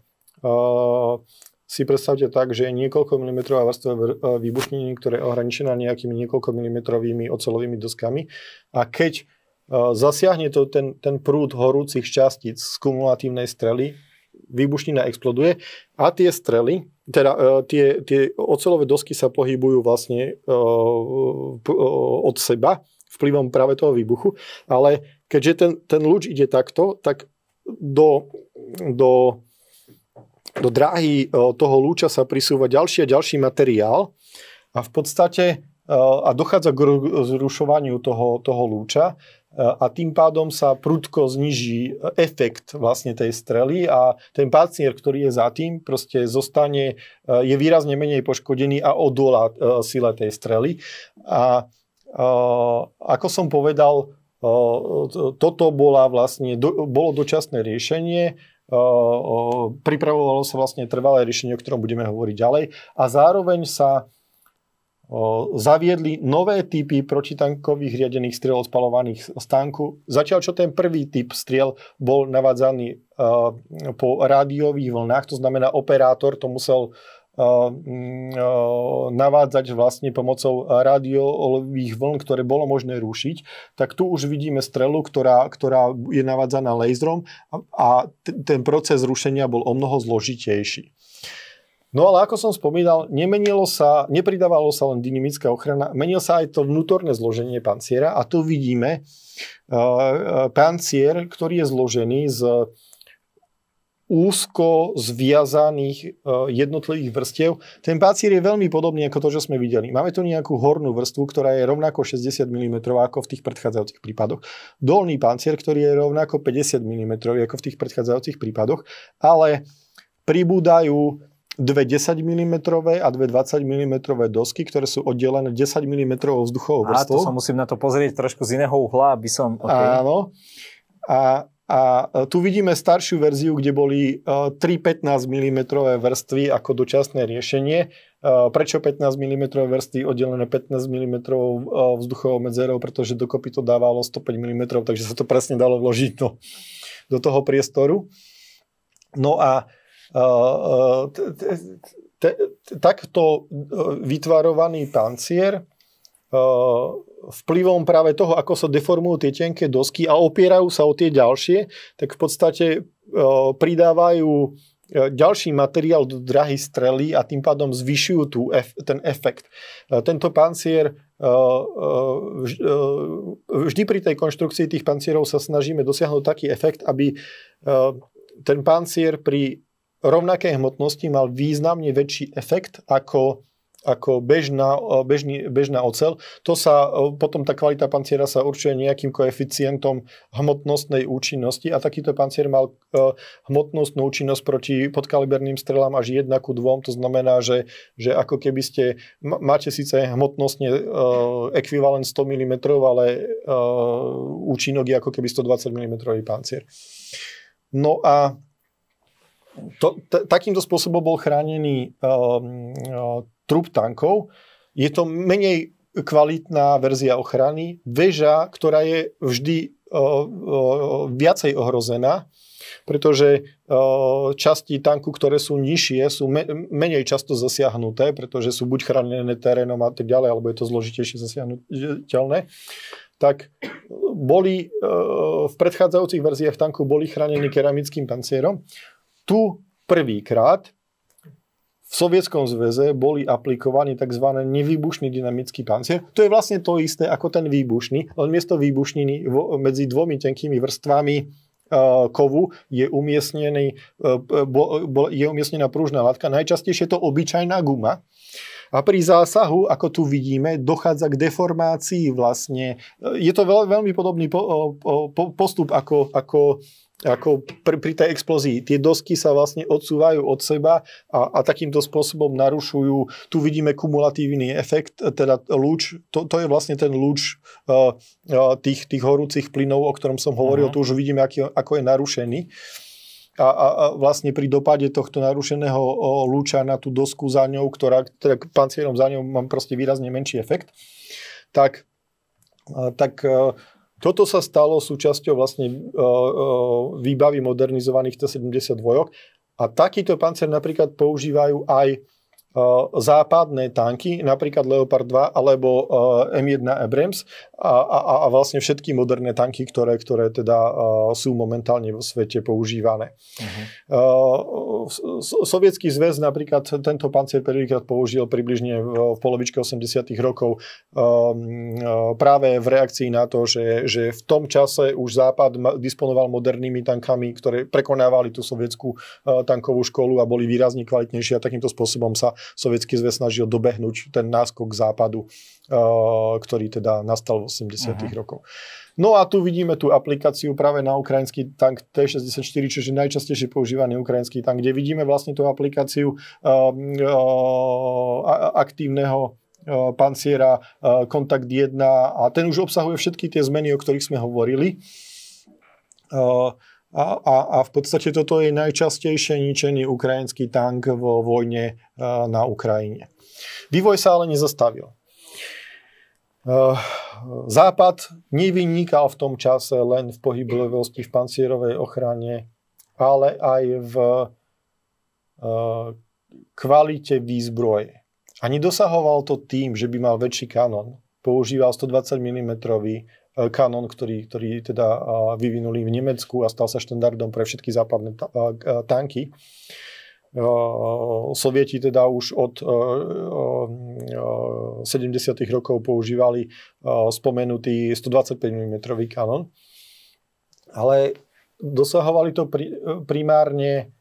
si predstavte tak, že je niekoľko milimetrová vrstva e, výbušniny, ktorá je ohraničená nejakými niekoľko milimetrovými ocelovými doskami. A keď e, zasiahne to ten, ten prúd horúcich častíc z kumulatívnej strely, výbušnina exploduje a tie strely, teda e, tie, tie ocelové dosky sa pohybujú vlastne od seba vplyvom práve toho výbuchu, ale keďže ten, ten lúč ide takto, tak do, do do dráhy e, toho lúča sa prisúva ďalší a ďalší materiál a v podstate e, a dochádza k zrušovaniu toho, toho lúča e, a tým pádom sa prudko zniží efekt vlastne tej strely a ten pacient, ktorý je za tým, proste zostane, je výrazne menej poškodený a odolá sile tej strely. A ako som povedal, toto bola vlastne, bolo dočasné riešenie, pripravovalo sa vlastne trvalé riešenie, o ktorom budeme hovoriť ďalej. A zároveň sa zaviedli nové typy protitankových riadených striel spalovaných z tanku, zatiaľ čo ten prvý typ striel bol navádzaný po rádiových vlnách, to znamená operátor to musel Mm, navádzať vlastne pomocou rádiových vln, ktoré bolo možné rušiť, tak tu už vidíme strelu, ktorá, ktorá je navádzaná laserom a, a ten proces rušenia bol o mnoho zložitejší. No ale ako som spomínal, nemenilo sa, nepridávalo sa len dynamická ochrana, menil sa aj to vnútorné zloženie panciera a tu vidíme uh, pancier, ktorý je zložený z úzko zviazaných e, jednotlivých vrstiev. Ten pacír je veľmi podobný ako to, čo sme videli. Máme tu nejakú hornú vrstvu, ktorá je rovnako 60 mm ako v tých predchádzajúcich prípadoch. Dolný pancier, ktorý je rovnako 50 mm ako v tých predchádzajúcich prípadoch, ale pribúdajú dve 10 mm a dve 20 mm dosky, ktoré sú oddelené 10 mm vzduchovou vrstvou. A to sa musím na to pozrieť trošku z iného uhla, aby som... Okay. Áno. A a e, tu vidíme staršiu verziu, kde boli 3 15 mm vrstvy ako dočasné riešenie. E, prečo 15 mm vrstvy oddelené 15 mm e, vzduchovou medzerou? Pretože dokopy to dávalo 105 mm, takže sa to presne dalo vložiť do, do toho priestoru. No a takto vytvarovaný pancier vplyvom práve toho, ako sa deformujú tie tenké dosky a opierajú sa o tie ďalšie, tak v podstate e, pridávajú e, ďalší materiál do drahy strely a tým pádom zvyšujú tú, ten efekt. E, tento pancier vždy pri tej konštrukcii tých pancierov sa snažíme dosiahnuť taký efekt, aby ten pancier pri rovnakej hmotnosti mal významne väčší efekt ako ako bežná, eh, bežný, bežná ocel. To sa, eh, potom tá kvalita panciera sa určuje nejakým koeficientom hmotnostnej účinnosti a takýto pancier mal eh, hmotnostnú účinnosť proti podkaliberným strelám až 1 ku 2, to znamená, že, že ako keby ste, máte síce hmotnostne uh, ekvivalent 100 mm, ale uh, účinok je ako keby 120 mm pancier. No a to, t- takýmto spôsobom bol chránený um, trup tankov. Je to menej kvalitná verzia ochrany, veža, ktorá je vždy o, e, o, e, viacej ohrozená, pretože o, e, časti tanku, ktoré sú nižšie, sú me, menej často zasiahnuté, pretože sú buď chránené terénom a tak ďalej, alebo je to zložitejšie zasiahnutelné. Tak boli v predchádzajúcich verziách tanku boli chránení keramickým pancierom. Tu prvýkrát v Sovietskom zväze boli aplikovaní tzv. nevýbušný dynamický pancier. To je vlastne to isté ako ten výbušný, len miesto výbušniny medzi dvomi tenkými vrstvami e, kovu je, umiestnený, e, e, je umiestnená pružná látka. Najčastejšie je to obyčajná guma. A pri zásahu, ako tu vidíme, dochádza k deformácii vlastne. Je to veľmi podobný postup ako, ako ako pri, pri tej explózii. Tie dosky sa vlastne odsúvajú od seba a, a takýmto spôsobom narušujú, tu vidíme kumulatívny efekt, teda lúč, to, to je vlastne ten lúč uh, uh, tých, tých horúcich plynov, o ktorom som hovoril, uh-huh. tu už vidíme, aký, ako je narušený. A, a, a vlastne pri dopade tohto narušeného lúča na tú dosku za ňou, ktorá, teda pancierom za ňou mám proste výrazne menší efekt, tak e, tak toto sa stalo súčasťou vlastne e, e, výbavy modernizovaných T-72 a takýto pancer napríklad používajú aj e, západné tanky, napríklad Leopard 2 alebo M1 Abrams a, a, a vlastne všetky moderné tanky, ktoré, ktoré teda sú momentálne vo svete používané. Uh-huh. Sovietský zväz napríklad tento pancier prvýkrát použil približne v polovičke 80. rokov um, uh, práve v reakcii na to, že, že v tom čase už Západ disponoval modernými tankami, ktoré prekonávali tú sovietskú uh, tankovú školu a boli výrazne kvalitnejšie a takýmto spôsobom sa Sovietský zväz snažil dobehnúť ten náskok západu, uh, ktorý teda nastal v 80. Uh-huh. Mhm. rokoch. No a tu vidíme tú aplikáciu práve na ukrajinský tank T64, čiže najčastejšie používaný ukrajinský tank, kde vidíme vlastne tú aplikáciu uh, ehm, uh, ehm, aktívneho ehm, panciera Kontakt 1 a ten už obsahuje všetky tie zmeny, o ktorých sme hovorili. A, a, a v podstate toto je najčastejšie ničený ukrajinský tank vo vojne na Ukrajine. Vývoj sa ale nezastavil. Eh, Západ nevynikal v tom čase len v pohyblivosti v pancierovej ochrane, ale aj v eh, kvalite výzbroje. A nedosahoval to tým, že by mal väčší kanón. Používal 120 mm kanón, ktorý, ktorý teda eh, vyvinuli v Nemecku a stal sa štandardom pre všetky západné tanky. Eh, Sovieti teda už od 70. Eh, eh, rokov používali spomenutý 125 mm kanon, ale dosahovali to primárne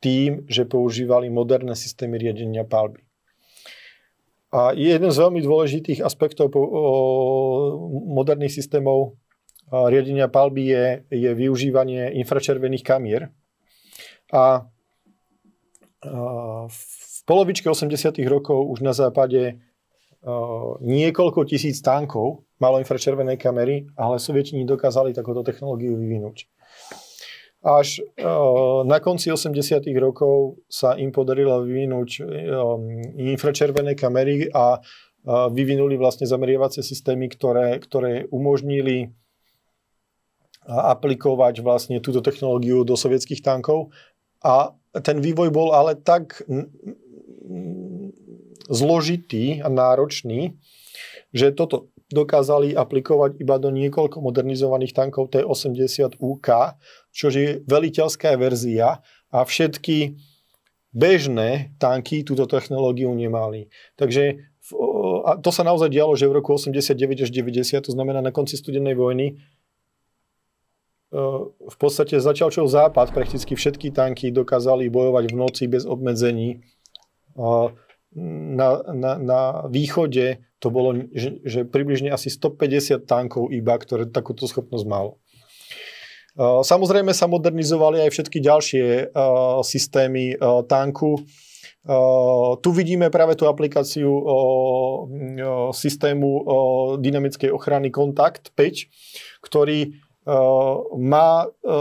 tým, že používali moderné systémy riadenia palby. A jeden z veľmi dôležitých aspektov moderných systémov riadenia palby je, je využívanie infračervených kamier. A v polovičke 80. rokov už na západe niekoľko tisíc tankov malo infračervenej kamery, ale sovieti nedokázali takúto technológiu vyvinúť. Až na konci 80. rokov sa im podarilo vyvinúť um, infračervené kamery a vyvinuli vlastne zameriavacie systémy, ktoré, ktoré umožnili aplikovať vlastne túto technológiu do sovietských tankov a ten vývoj bol ale tak zložitý a náročný, že toto dokázali aplikovať iba do niekoľko modernizovaných tankov T-80UK, čo je veliteľská verzia a všetky bežné tanky túto technológiu nemali. Takže a to sa naozaj dialo, že v roku 89 až 90, to znamená na konci studenej vojny, v podstate začal čo západ, prakticky všetky tanky dokázali bojovať v noci bez obmedzení. Na, na, na východe to bolo, že, že približne asi 150 tankov iba, ktoré takúto schopnosť malo. Samozrejme sa modernizovali aj všetky ďalšie systémy tanku. Tu vidíme práve tú aplikáciu systému dynamickej ochrany Kontakt 5, ktorý Eh, má, eh,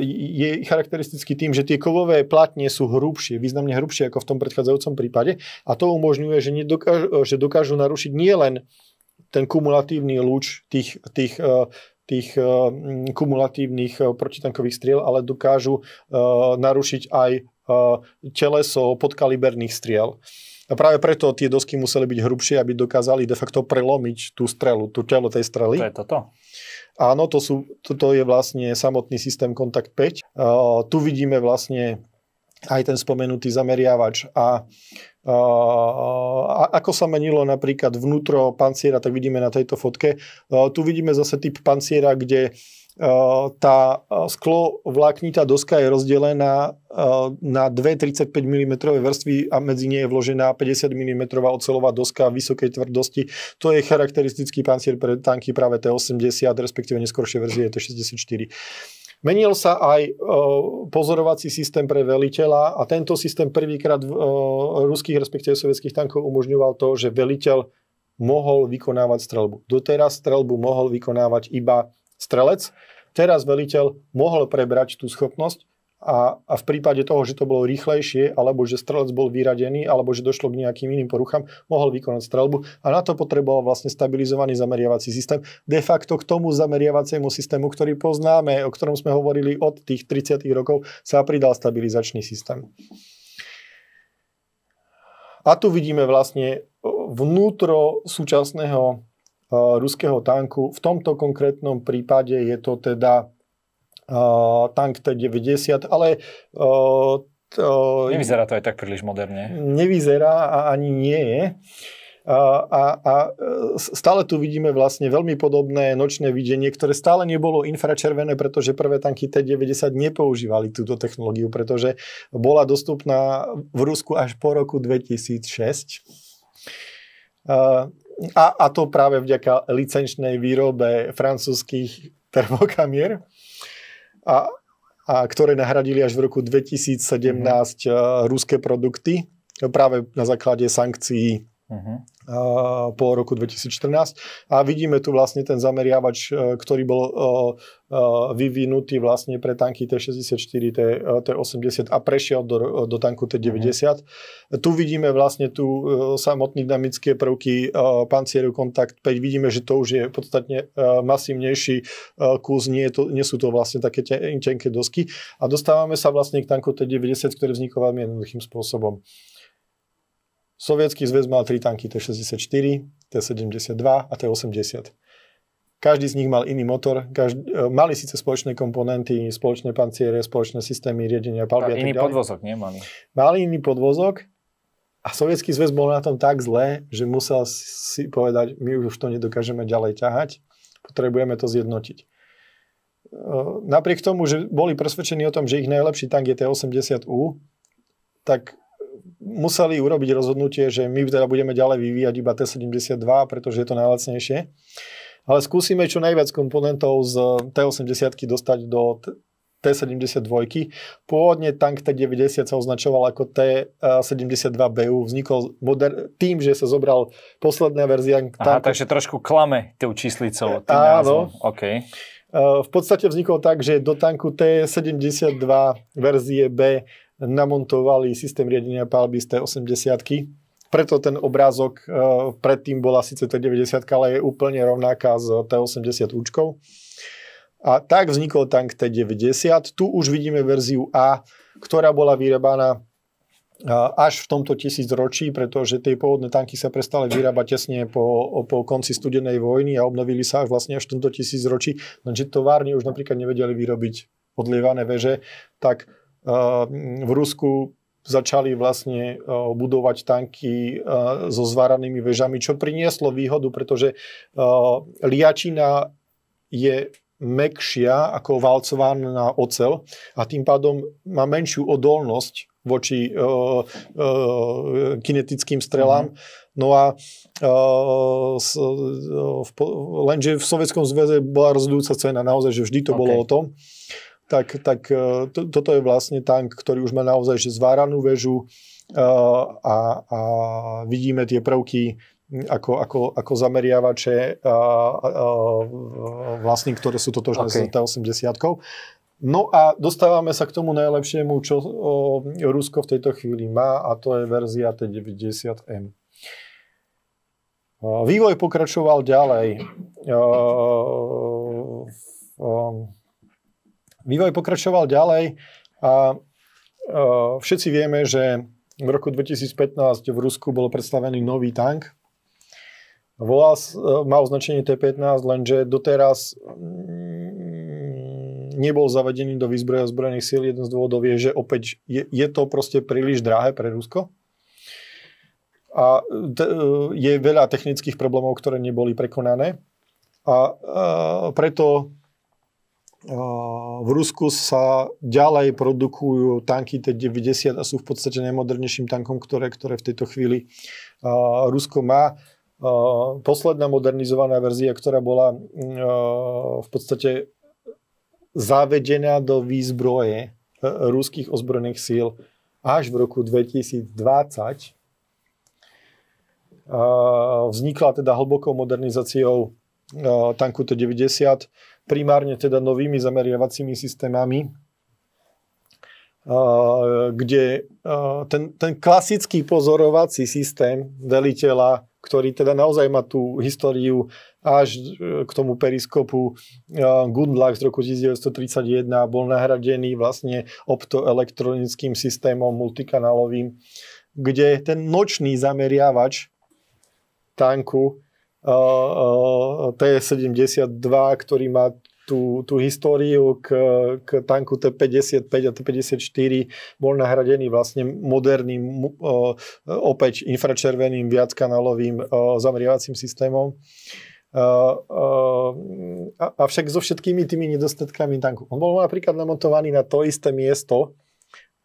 je charakteristický tým, že tie kovové platne sú hrubšie, významne hrubšie ako v tom predchádzajúcom prípade a to umožňuje, že, nedokážu, eh, že dokážu narušiť nielen ten kumulatívny lúč tých, tých tých kumulatívnych protitankových striel, ale dokážu narušiť aj teleso podkaliberných striel. A práve preto tie dosky museli byť hrubšie, aby dokázali de facto prelomiť tú strelu, tú telo tej strely. To je toto. Áno, to, sú, toto je vlastne samotný systém Kontakt 5. tu vidíme vlastne aj ten spomenutý zameriavač. A, a, a ako sa menilo napríklad vnútro panciera, tak vidíme na tejto fotke. A, tu vidíme zase typ panciera, kde Eh, tá eh, sklo vláknitá doska je rozdelená eh, na dve 35 mm vrstvy a medzi nie je vložená 50 mm ocelová doska vysokej tvrdosti. To je charakteristický pancier pre tanky práve T-80, respektíve neskôršie verzie T-64. Menil sa aj pozorovací systém pre veliteľa a tento systém prvýkrát v ruských, respektíve sovietských tankov umožňoval to, že veliteľ mohol vykonávať strelbu. Doteraz strelbu mohol vykonávať iba strelec. Teraz veliteľ mohol prebrať tú schopnosť a, a v prípade toho, že to bolo rýchlejšie, alebo že strelec bol vyradený, alebo že došlo k nejakým iným poruchám, mohol vykonať strelbu a na to potreboval vlastne stabilizovaný zameriavací systém. De facto k tomu zameriavaciemu systému, ktorý poznáme, o ktorom sme hovorili od tých 30. rokov, sa pridal stabilizačný systém. A tu vidíme vlastne vnútro súčasného Eh, ruského tanku. V tomto konkrétnom prípade je to teda eh, tank T-90, ale eh, to... Nevyzerá to aj tak príliš moderne. Nevyzerá a ani nie je. A, a stále tu vidíme vlastne veľmi podobné nočné videnie, ktoré stále nebolo infračervené, pretože prvé tanky T-90 nepoužívali túto technológiu, pretože bola dostupná v Rusku až po roku 2006. A, a to práve vďaka licenčnej výrobe francúzských termokamier, a, a ktoré nahradili až v roku 2017 mm-hmm. Eh, ruské produkty no práve na základe sankcií Uh-huh. po roku 2014 a vidíme tu vlastne ten zameriavač, e, ktorý bol e, e, vyvinutý vlastne pre tanky T64, T, T80 a prešiel do, do tanku T90. Uh-huh. Tu vidíme vlastne tu samotné dynamické prvky pancieru kontakt 5, vidíme, že to už je podstatne masívnejší kus, nie, to, nie sú to vlastne také tenké dosky a dostávame sa vlastne k tanku T90, ktorý vznikol veľmi jednoduchým spôsobom. Uh, Sovietský zväz mal tri tanky T-64, T-72 a T-80. Každý z nich mal iný motor, každý, e, mali síce spoločné komponenty, spoločné panciere, spoločné systémy riadenia palby a tak Iný podvozok nemali. Mali iný podvozok a Sovietský zväz bol na tom tak zle, že musel si povedať, my už to nedokážeme ďalej ťahať, potrebujeme to zjednotiť. E, napriek tomu, že boli presvedčení o tom, že ich najlepší tank je T-80U, tak museli urobiť rozhodnutie, že my teda budeme ďalej vyvíjať iba T72, pretože je to najlacnejšie. Ale skúsime čo najviac komponentov z T80 dostať do T-72. Pôvodne tank T-90 sa označoval ako T-72BU. Vznikol moder- tým, že sa zobral posledná verzia tanka. Aha, takže trošku klame tou číslicou. Tým Áno. Okay. Eh, v podstate vznikol tak, že do tanku T-72 verzie B namontovali systém riadenia palby z T 80 preto ten obrázok e, predtým bola síce T90, ale je úplne rovnaká s T80 účkou. A tak vznikol tank T90. Tu už vidíme verziu A, ktorá bola vyrábaná e, až v tomto tisícročí, pretože tie pôvodné tanky sa prestali vyrábať tesne po, po konci studenej vojny a obnovili sa až vlastne až v tomto tisícročí. Lenže továrne už napríklad nevedeli vyrobiť odlievané veže, tak Mm, v Rusku začali vlastne e, budovať tanky e, so zváranými vežami, čo prinieslo výhodu, pretože e, liačina je mekšia ako valcovaná ocel a tým pádom má menšiu odolnosť voči kinetickým strelám. Mhm. No a v, lenže v Sovjetskom zväze bola rozhodujúca cena naozaj, že vždy to okay. bolo o tom tak, tak e, to, toto je vlastne tank, ktorý už má naozaj že zváranú väžu e, a, a vidíme tie prvky ako, ako, ako zameriavače a, e, a, a, vlastní, ktoré sú totožné okay. s T-80. No a dostávame sa k tomu najlepšiemu, čo o, Rusko v tejto chvíli má a to je verzia T-90M. Vývoj pokračoval ďalej. O, o, vývoj pokračoval ďalej a e, všetci vieme, že v roku 2015 v Rusku bol predstavený nový tank. Volá, e, má označenie T-15, lenže doteraz mm, nebol zavedený do výzbroja zbrojených síl. Jeden z dôvodov je, že opäť je, je to proste príliš drahé pre Rusko. A t- e, je veľa technických problémov, ktoré neboli prekonané. A, a preto v Rusku sa ďalej produkujú tanky T-90 a sú v podstate najmodernejším tankom, ktoré, ktoré v tejto chvíli Rusko má. Posledná modernizovaná verzia, ktorá bola v podstate zavedená do výzbroje e, ruských ozbrojených síl až v roku 2020, vznikla teda hlbokou modernizáciou tanku T-90 primárne teda novými zameriavacími systémami, eh, kde eh, ten, ten klasický pozorovací systém veliteľa, ktorý teda naozaj má tú históriu až eh, k tomu periskopu Gundlach z roku 1931 bol nahradený vlastne optoelektronickým systémom multikanálovým, kde ten nočný zameriavač tanku T-72, ktorý má tú, tú históriu k, k tanku T-55 a T-54 bol nahradený vlastne moderným, opäť infračerveným, viackanálovým zameriavacím systémom. Avšak so všetkými tými nedostatkami tanku. On bol napríklad namontovaný na to isté miesto,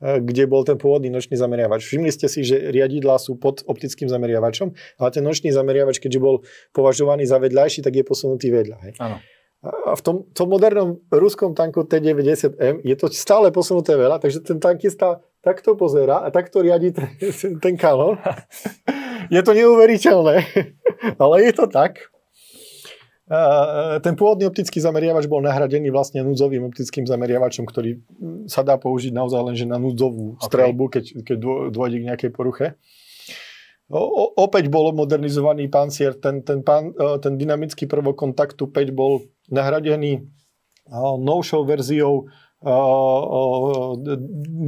kde bol ten pôvodný nočný zameriavač. Všimli ste si, že riadidlá sú pod optickým zameriavačom, ale ten nočný zameriavač, keďže bol považovaný za vedľajší, tak je posunutý vedľa. Hej. Áno. A v tom, tom modernom ruskom tanku T-90M je to stále posunuté veľa, takže ten tankista takto pozera a takto riadi ten, ten kanon. Je to neuveriteľné, ale je to tak ten pôvodný optický zameriavač bol nahradený vlastne núdzovým optickým zameriavačom, ktorý sa dá použiť naozaj že na núdzovú okay. strelbu, keď, keď dôjde k nejakej poruche. O, opäť bol modernizovaný pancier, ten, ten, pan, e, ten dynamický prvok kontaktu 5 bol nahradený e, novšou verziou e,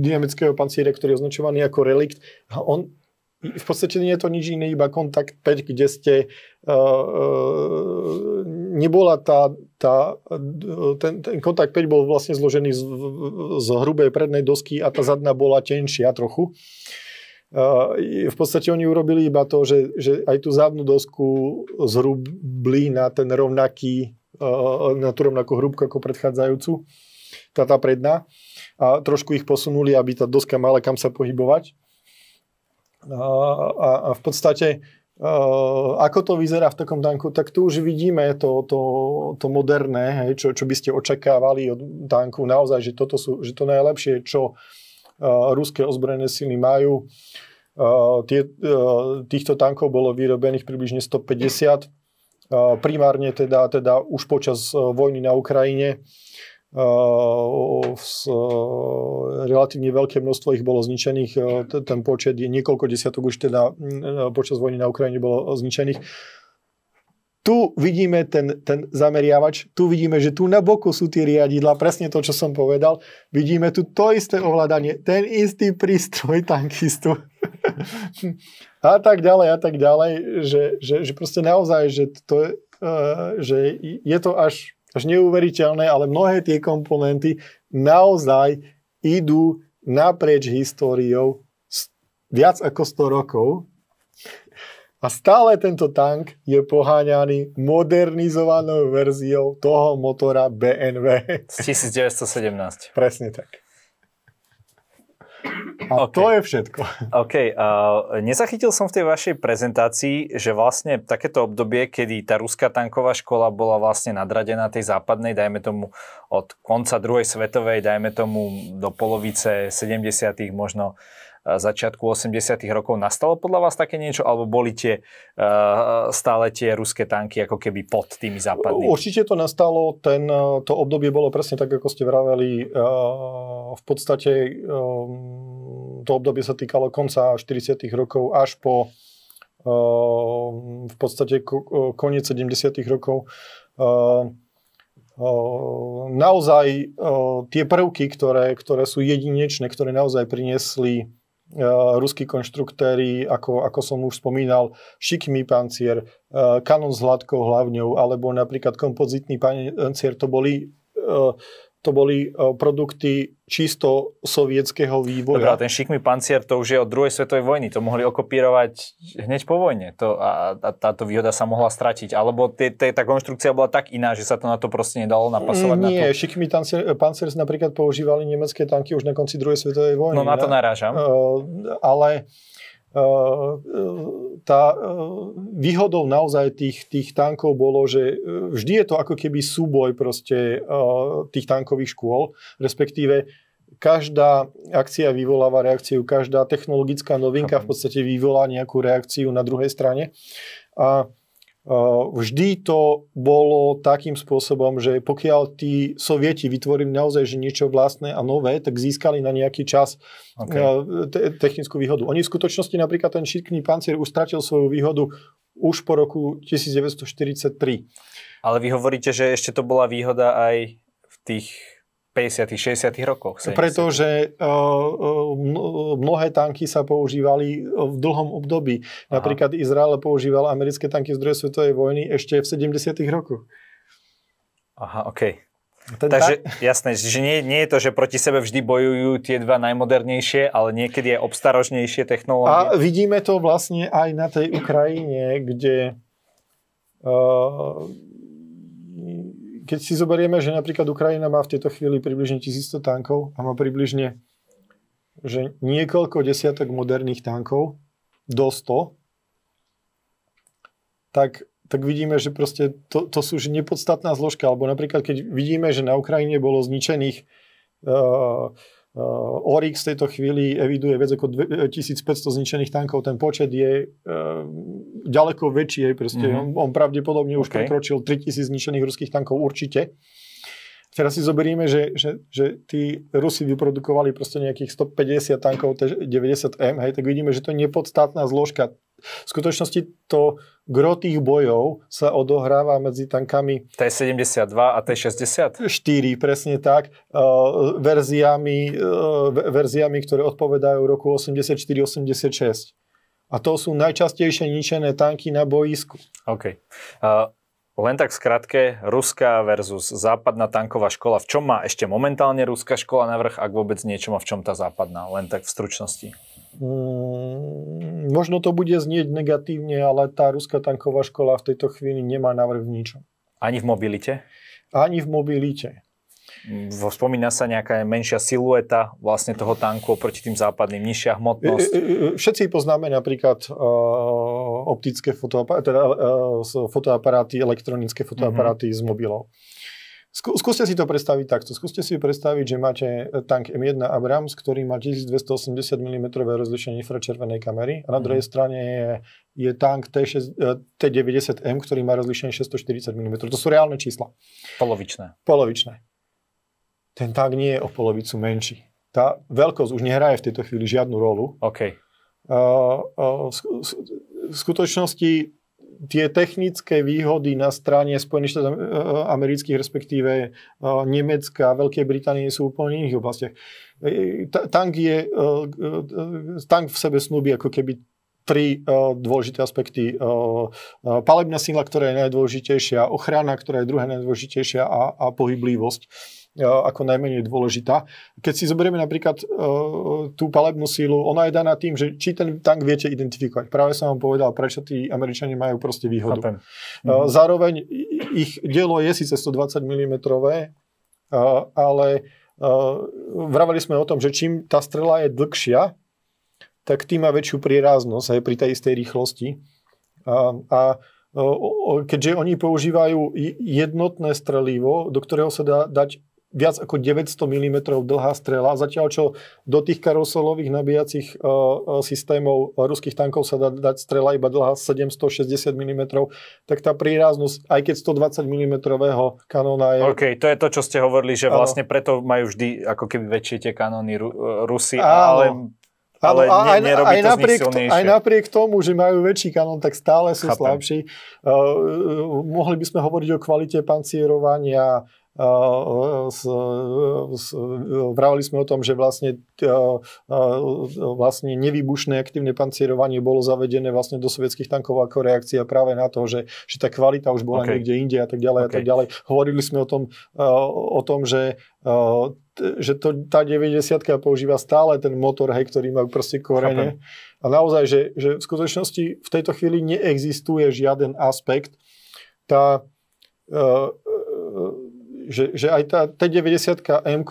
dynamického panciera, ktorý je označovaný ako relikt. On v podstate nie je to nič iné, iba kontakt 5, kde ste uh, eh, uh, eh, nebola tá, tá ten, ten kontakt 5 bol vlastne zložený z, z hrubej prednej dosky a tá zadná bola tenšia trochu. Uh, v podstate oni urobili iba to, že, že aj tú zadnú dosku zhrubli na ten rovnaký, uh, na tú rovnakú hrubku ako predchádzajúcu, tá, tá predná. A trošku ich posunuli, aby tá doska mala kam sa pohybovať a, a v podstate ako to vyzerá v takom tanku, tak tu už vidíme to, to, to moderné, hej, čo, čo by ste očakávali od tanku naozaj, že, toto sú, že to najlepšie, čo uh, ruské ozbrojené sily majú. tie, týchto tankov bolo vyrobených približne 150, primárne teda, teda už počas vojny na Ukrajine relatívne veľké množstvo ich bolo zničených. Ten počet je niekoľko desiatok už teda počas vojny na Ukrajine bolo zničených. Tu vidíme ten, ten zameriavač, tu vidíme, že tu na boku sú tie riadidla, presne to, čo som povedal. Vidíme tu to isté ovládanie, ten istý prístroj tankistu. a tak ďalej, a tak ďalej, že, že, že proste naozaj, že, to, je, že je to až až neuveriteľné, ale mnohé tie komponenty naozaj idú naprieč históriou viac ako 100 rokov. A stále tento tank je poháňaný modernizovanou verziou toho motora BMW. Z 1917. Presne tak. A okay. to je všetko. OK. Uh, nezachytil som v tej vašej prezentácii, že vlastne takéto obdobie, kedy tá ruská tanková škola bola vlastne nadradená tej západnej, dajme tomu od konca druhej svetovej, dajme tomu do polovice 70. možno začiatku 80. rokov. Nastalo podľa vás také niečo, alebo boli tie, e, stále tie ruské tanky ako keby pod tými západnými? Určite to nastalo, ten, e, to obdobie bolo presne tak, ako ste vraveli. E, v podstate to obdobie sa týkalo konca 40. rokov až po v podstate koniec 70. rokov. Naozaj tie prvky, ktoré, ktoré sú jedinečné, ktoré naozaj priniesli Eh, ruskí konštruktéry, ako, ako som už spomínal, šikmý pancier, kanon eh, s hladkou hlavňou, alebo napríklad kompozitný pancier, eh, to boli to boli e, produkty čisto sovietského vývoja. Dobre, ten šikmý pancier to už je od druhej svetovej vojny. To mohli okopírovať hneď po vojne. To, a, a táto výhoda sa mohla stratiť. Alebo tie, tie, tá konštrukcia bola tak iná, že sa to na to proste nedalo napasovať. Nie, na to... šikmý pancier, pancier napríklad používali nemecké tanky už na konci druhej svetovej vojny. No na to narážam. Uh, ale Ehm, tá ehm, výhodou naozaj tých, tých tankov bolo, že ehm, vždy je to ako keby súboj proste tých tankových škôl, respektíve každá akcia vyvoláva reakciu, každá technologická novinka v podstate vyvolá nejakú reakciu na druhej strane. A Eh, vždy to bolo takým spôsobom, že pokiaľ tí sovieti vytvorili naozaj že niečo vlastné a nové, tak získali na nejaký čas okay. Eh, te- technickú výhodu. Oni v skutočnosti napríklad ten šikný pancier už stratil svoju výhodu už po roku 1943. Ale vy hovoríte, že ešte to bola výhoda aj v tých 50 60 rokoch. 70 Pretože eh, eh, eh, mnohé tanky sa používali v dlhom období. Aha. Napríklad Izrael používal americké tanky z druhej svetovej vojny ešte v 70 rokoch. Aha, OK. Ten Takže tak... jasné, že nie, nie je to, že proti sebe vždy bojujú tie dva najmodernejšie, ale niekedy je obstarožnejšie technológie. A vidíme to vlastne aj na tej Ukrajine, kde uh, keď si zoberieme, že napríklad Ukrajina má v tejto chvíli približne 1100 tankov a má približne že niekoľko desiatok moderných tankov do 100, tak, tak vidíme, že proste to, to sú že nepodstatná zložka. Alebo napríklad, keď vidíme, že na Ukrajine bolo zničených uh, Eh, Oryx v tejto chvíli eviduje viac ako 1500 eh, zničených tankov. Ten počet je eh, ďaleko väčší. Proste mm-hmm. on, on pravdepodobne okay. už prekročil 3000 zničených ruských tankov určite. Teraz si zoberieme, že, že, že tí Rusi vyprodukovali proste nejakých 150 tankov 90 m hej, tak vidíme, že to je nepodstatná zložka v skutočnosti to gro tých bojov sa odohráva medzi tankami T-72 a T-60? 4, presne tak. Eh, verziami, eh, verziami, ktoré odpovedajú roku 84-86. A to sú najčastejšie ničené tanky na boisku. OK. Uh, len tak skratke, ruská versus západná tanková škola. V čom má ešte momentálne ruská škola navrh, ak vôbec niečo má v čom tá západná? Len tak v stručnosti. Mm, možno to bude znieť negatívne, ale tá ruská tanková škola v tejto chvíli nemá návrh v ničom. Ani v mobilite? Ani v mobilite. Spomína sa nejaká menšia silueta vlastne toho tanku oproti tým západným, nižšia hmotnosť. E, e, e, všetci poznáme napríklad optické fotoaparáty, teda, fotoaparáty, elektronické fotoaparáty mm-hmm. z mobilov. Skúste si to predstaviť takto. Skúste si predstaviť, že máte eh, tank M1 Abrams, ktorý má 1280 mm rozlišenie infračervenej kamery a na mhm. druhej strane je, je tank T6, eh, T90M, ktorý má rozlišenie 640 mm. To sú reálne čísla. Polovičné. Polovičné. Ten tank nie je o polovicu menší. Tá veľkosť už nehraje v tejto chvíli žiadnu rolu. OK. Uh, uh, v skutočnosti tie technické výhody na strane Spojených štátov eh, amerických, respektíve eh, Nemecka a Veľkej Británie sú úplne iných oblastiach. Eh, tank, je, tank v sebe snúbi ako keby tri dôležité aspekty. palebná sila, ktorá je najdôležitejšia, ochrana, ktorá je druhá najdôležitejšia a, a pohyblivosť ako najmenej dôležitá. Keď si zoberieme napríklad e, tú palebnú sílu, ona je daná tým, že či ten tank viete identifikovať. Práve som vám povedal, prečo tí Američania majú proste výhodu. Chápem. E, mhm. Zároveň ich dielo je síce 120 mm, e, ale vravali sme o tom, že čím tá strela je dlhšia, tak tým má väčšiu prieráznosť aj pri tej istej rýchlosti. A, a keďže oni používajú jednotné strelivo, do ktorého sa dá dať viac ako 900 mm dlhá strela, zatiaľ čo do tých karosolových nabíjacích eh, eh, systémov ruských tankov sa dá dať strela iba dlhá 760 mm, tak tá príraznosť, aj keď 120 mm kanóna je... OK, to je to, čo ste hovorili, že vlastne preto majú vždy ako keby väčšie tie kanóny Ru- eh, Rusy, áno. ale ale áno, ne, aj, aj, napriek, aj napriek tomu, že majú väčší kanón, tak stále sú Chápem. slabší. Uh, mohli by sme hovoriť o kvalite pancierovania, Vrávali sme o tom, že vlastne, e, e, vlastne nevybušné aktívne pancierovanie bolo zavedené vlastne do sovietských tankov ako reakcia práve na to, že, že tá kvalita už bola okay. niekde inde a tak ďalej okay. a tak ďalej. Hovorili sme o tom, e, o tom že že to, tá 90 používa stále ten motor, hej, ktorý má proste korene. Chápem. A naozaj, že, že v skutočnosti v tejto chvíli neexistuje žiaden aspekt. Tá, že, že aj tá T90 M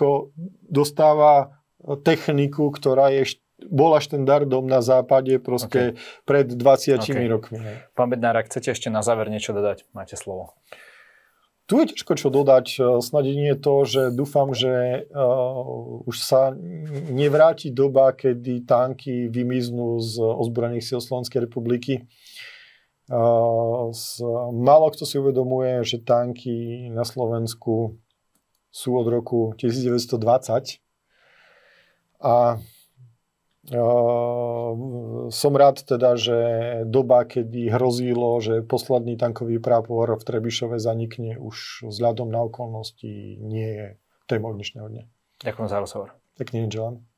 dostáva techniku, ktorá je bola štandardom na západe proste okay. pred 20 okay. rokmi. Pán Bednár, ak chcete ešte na záver niečo dodať, máte slovo. Tu je ťažko čo dodať, e, snad je to, že dúfam, že uh, už sa nevráti doba, kedy tanky vymiznú z ozbrojených síl Slovenskej republiky. Málo kto si uvedomuje, že tanky na Slovensku sú od roku 1920 a som rád teda, že doba, kedy hrozilo, že posledný tankový prápor v Trebišove zanikne, už vzhľadom na okolnosti nie je témou dnešného dňa. Ďakujem za rozhovor. Pekný deň,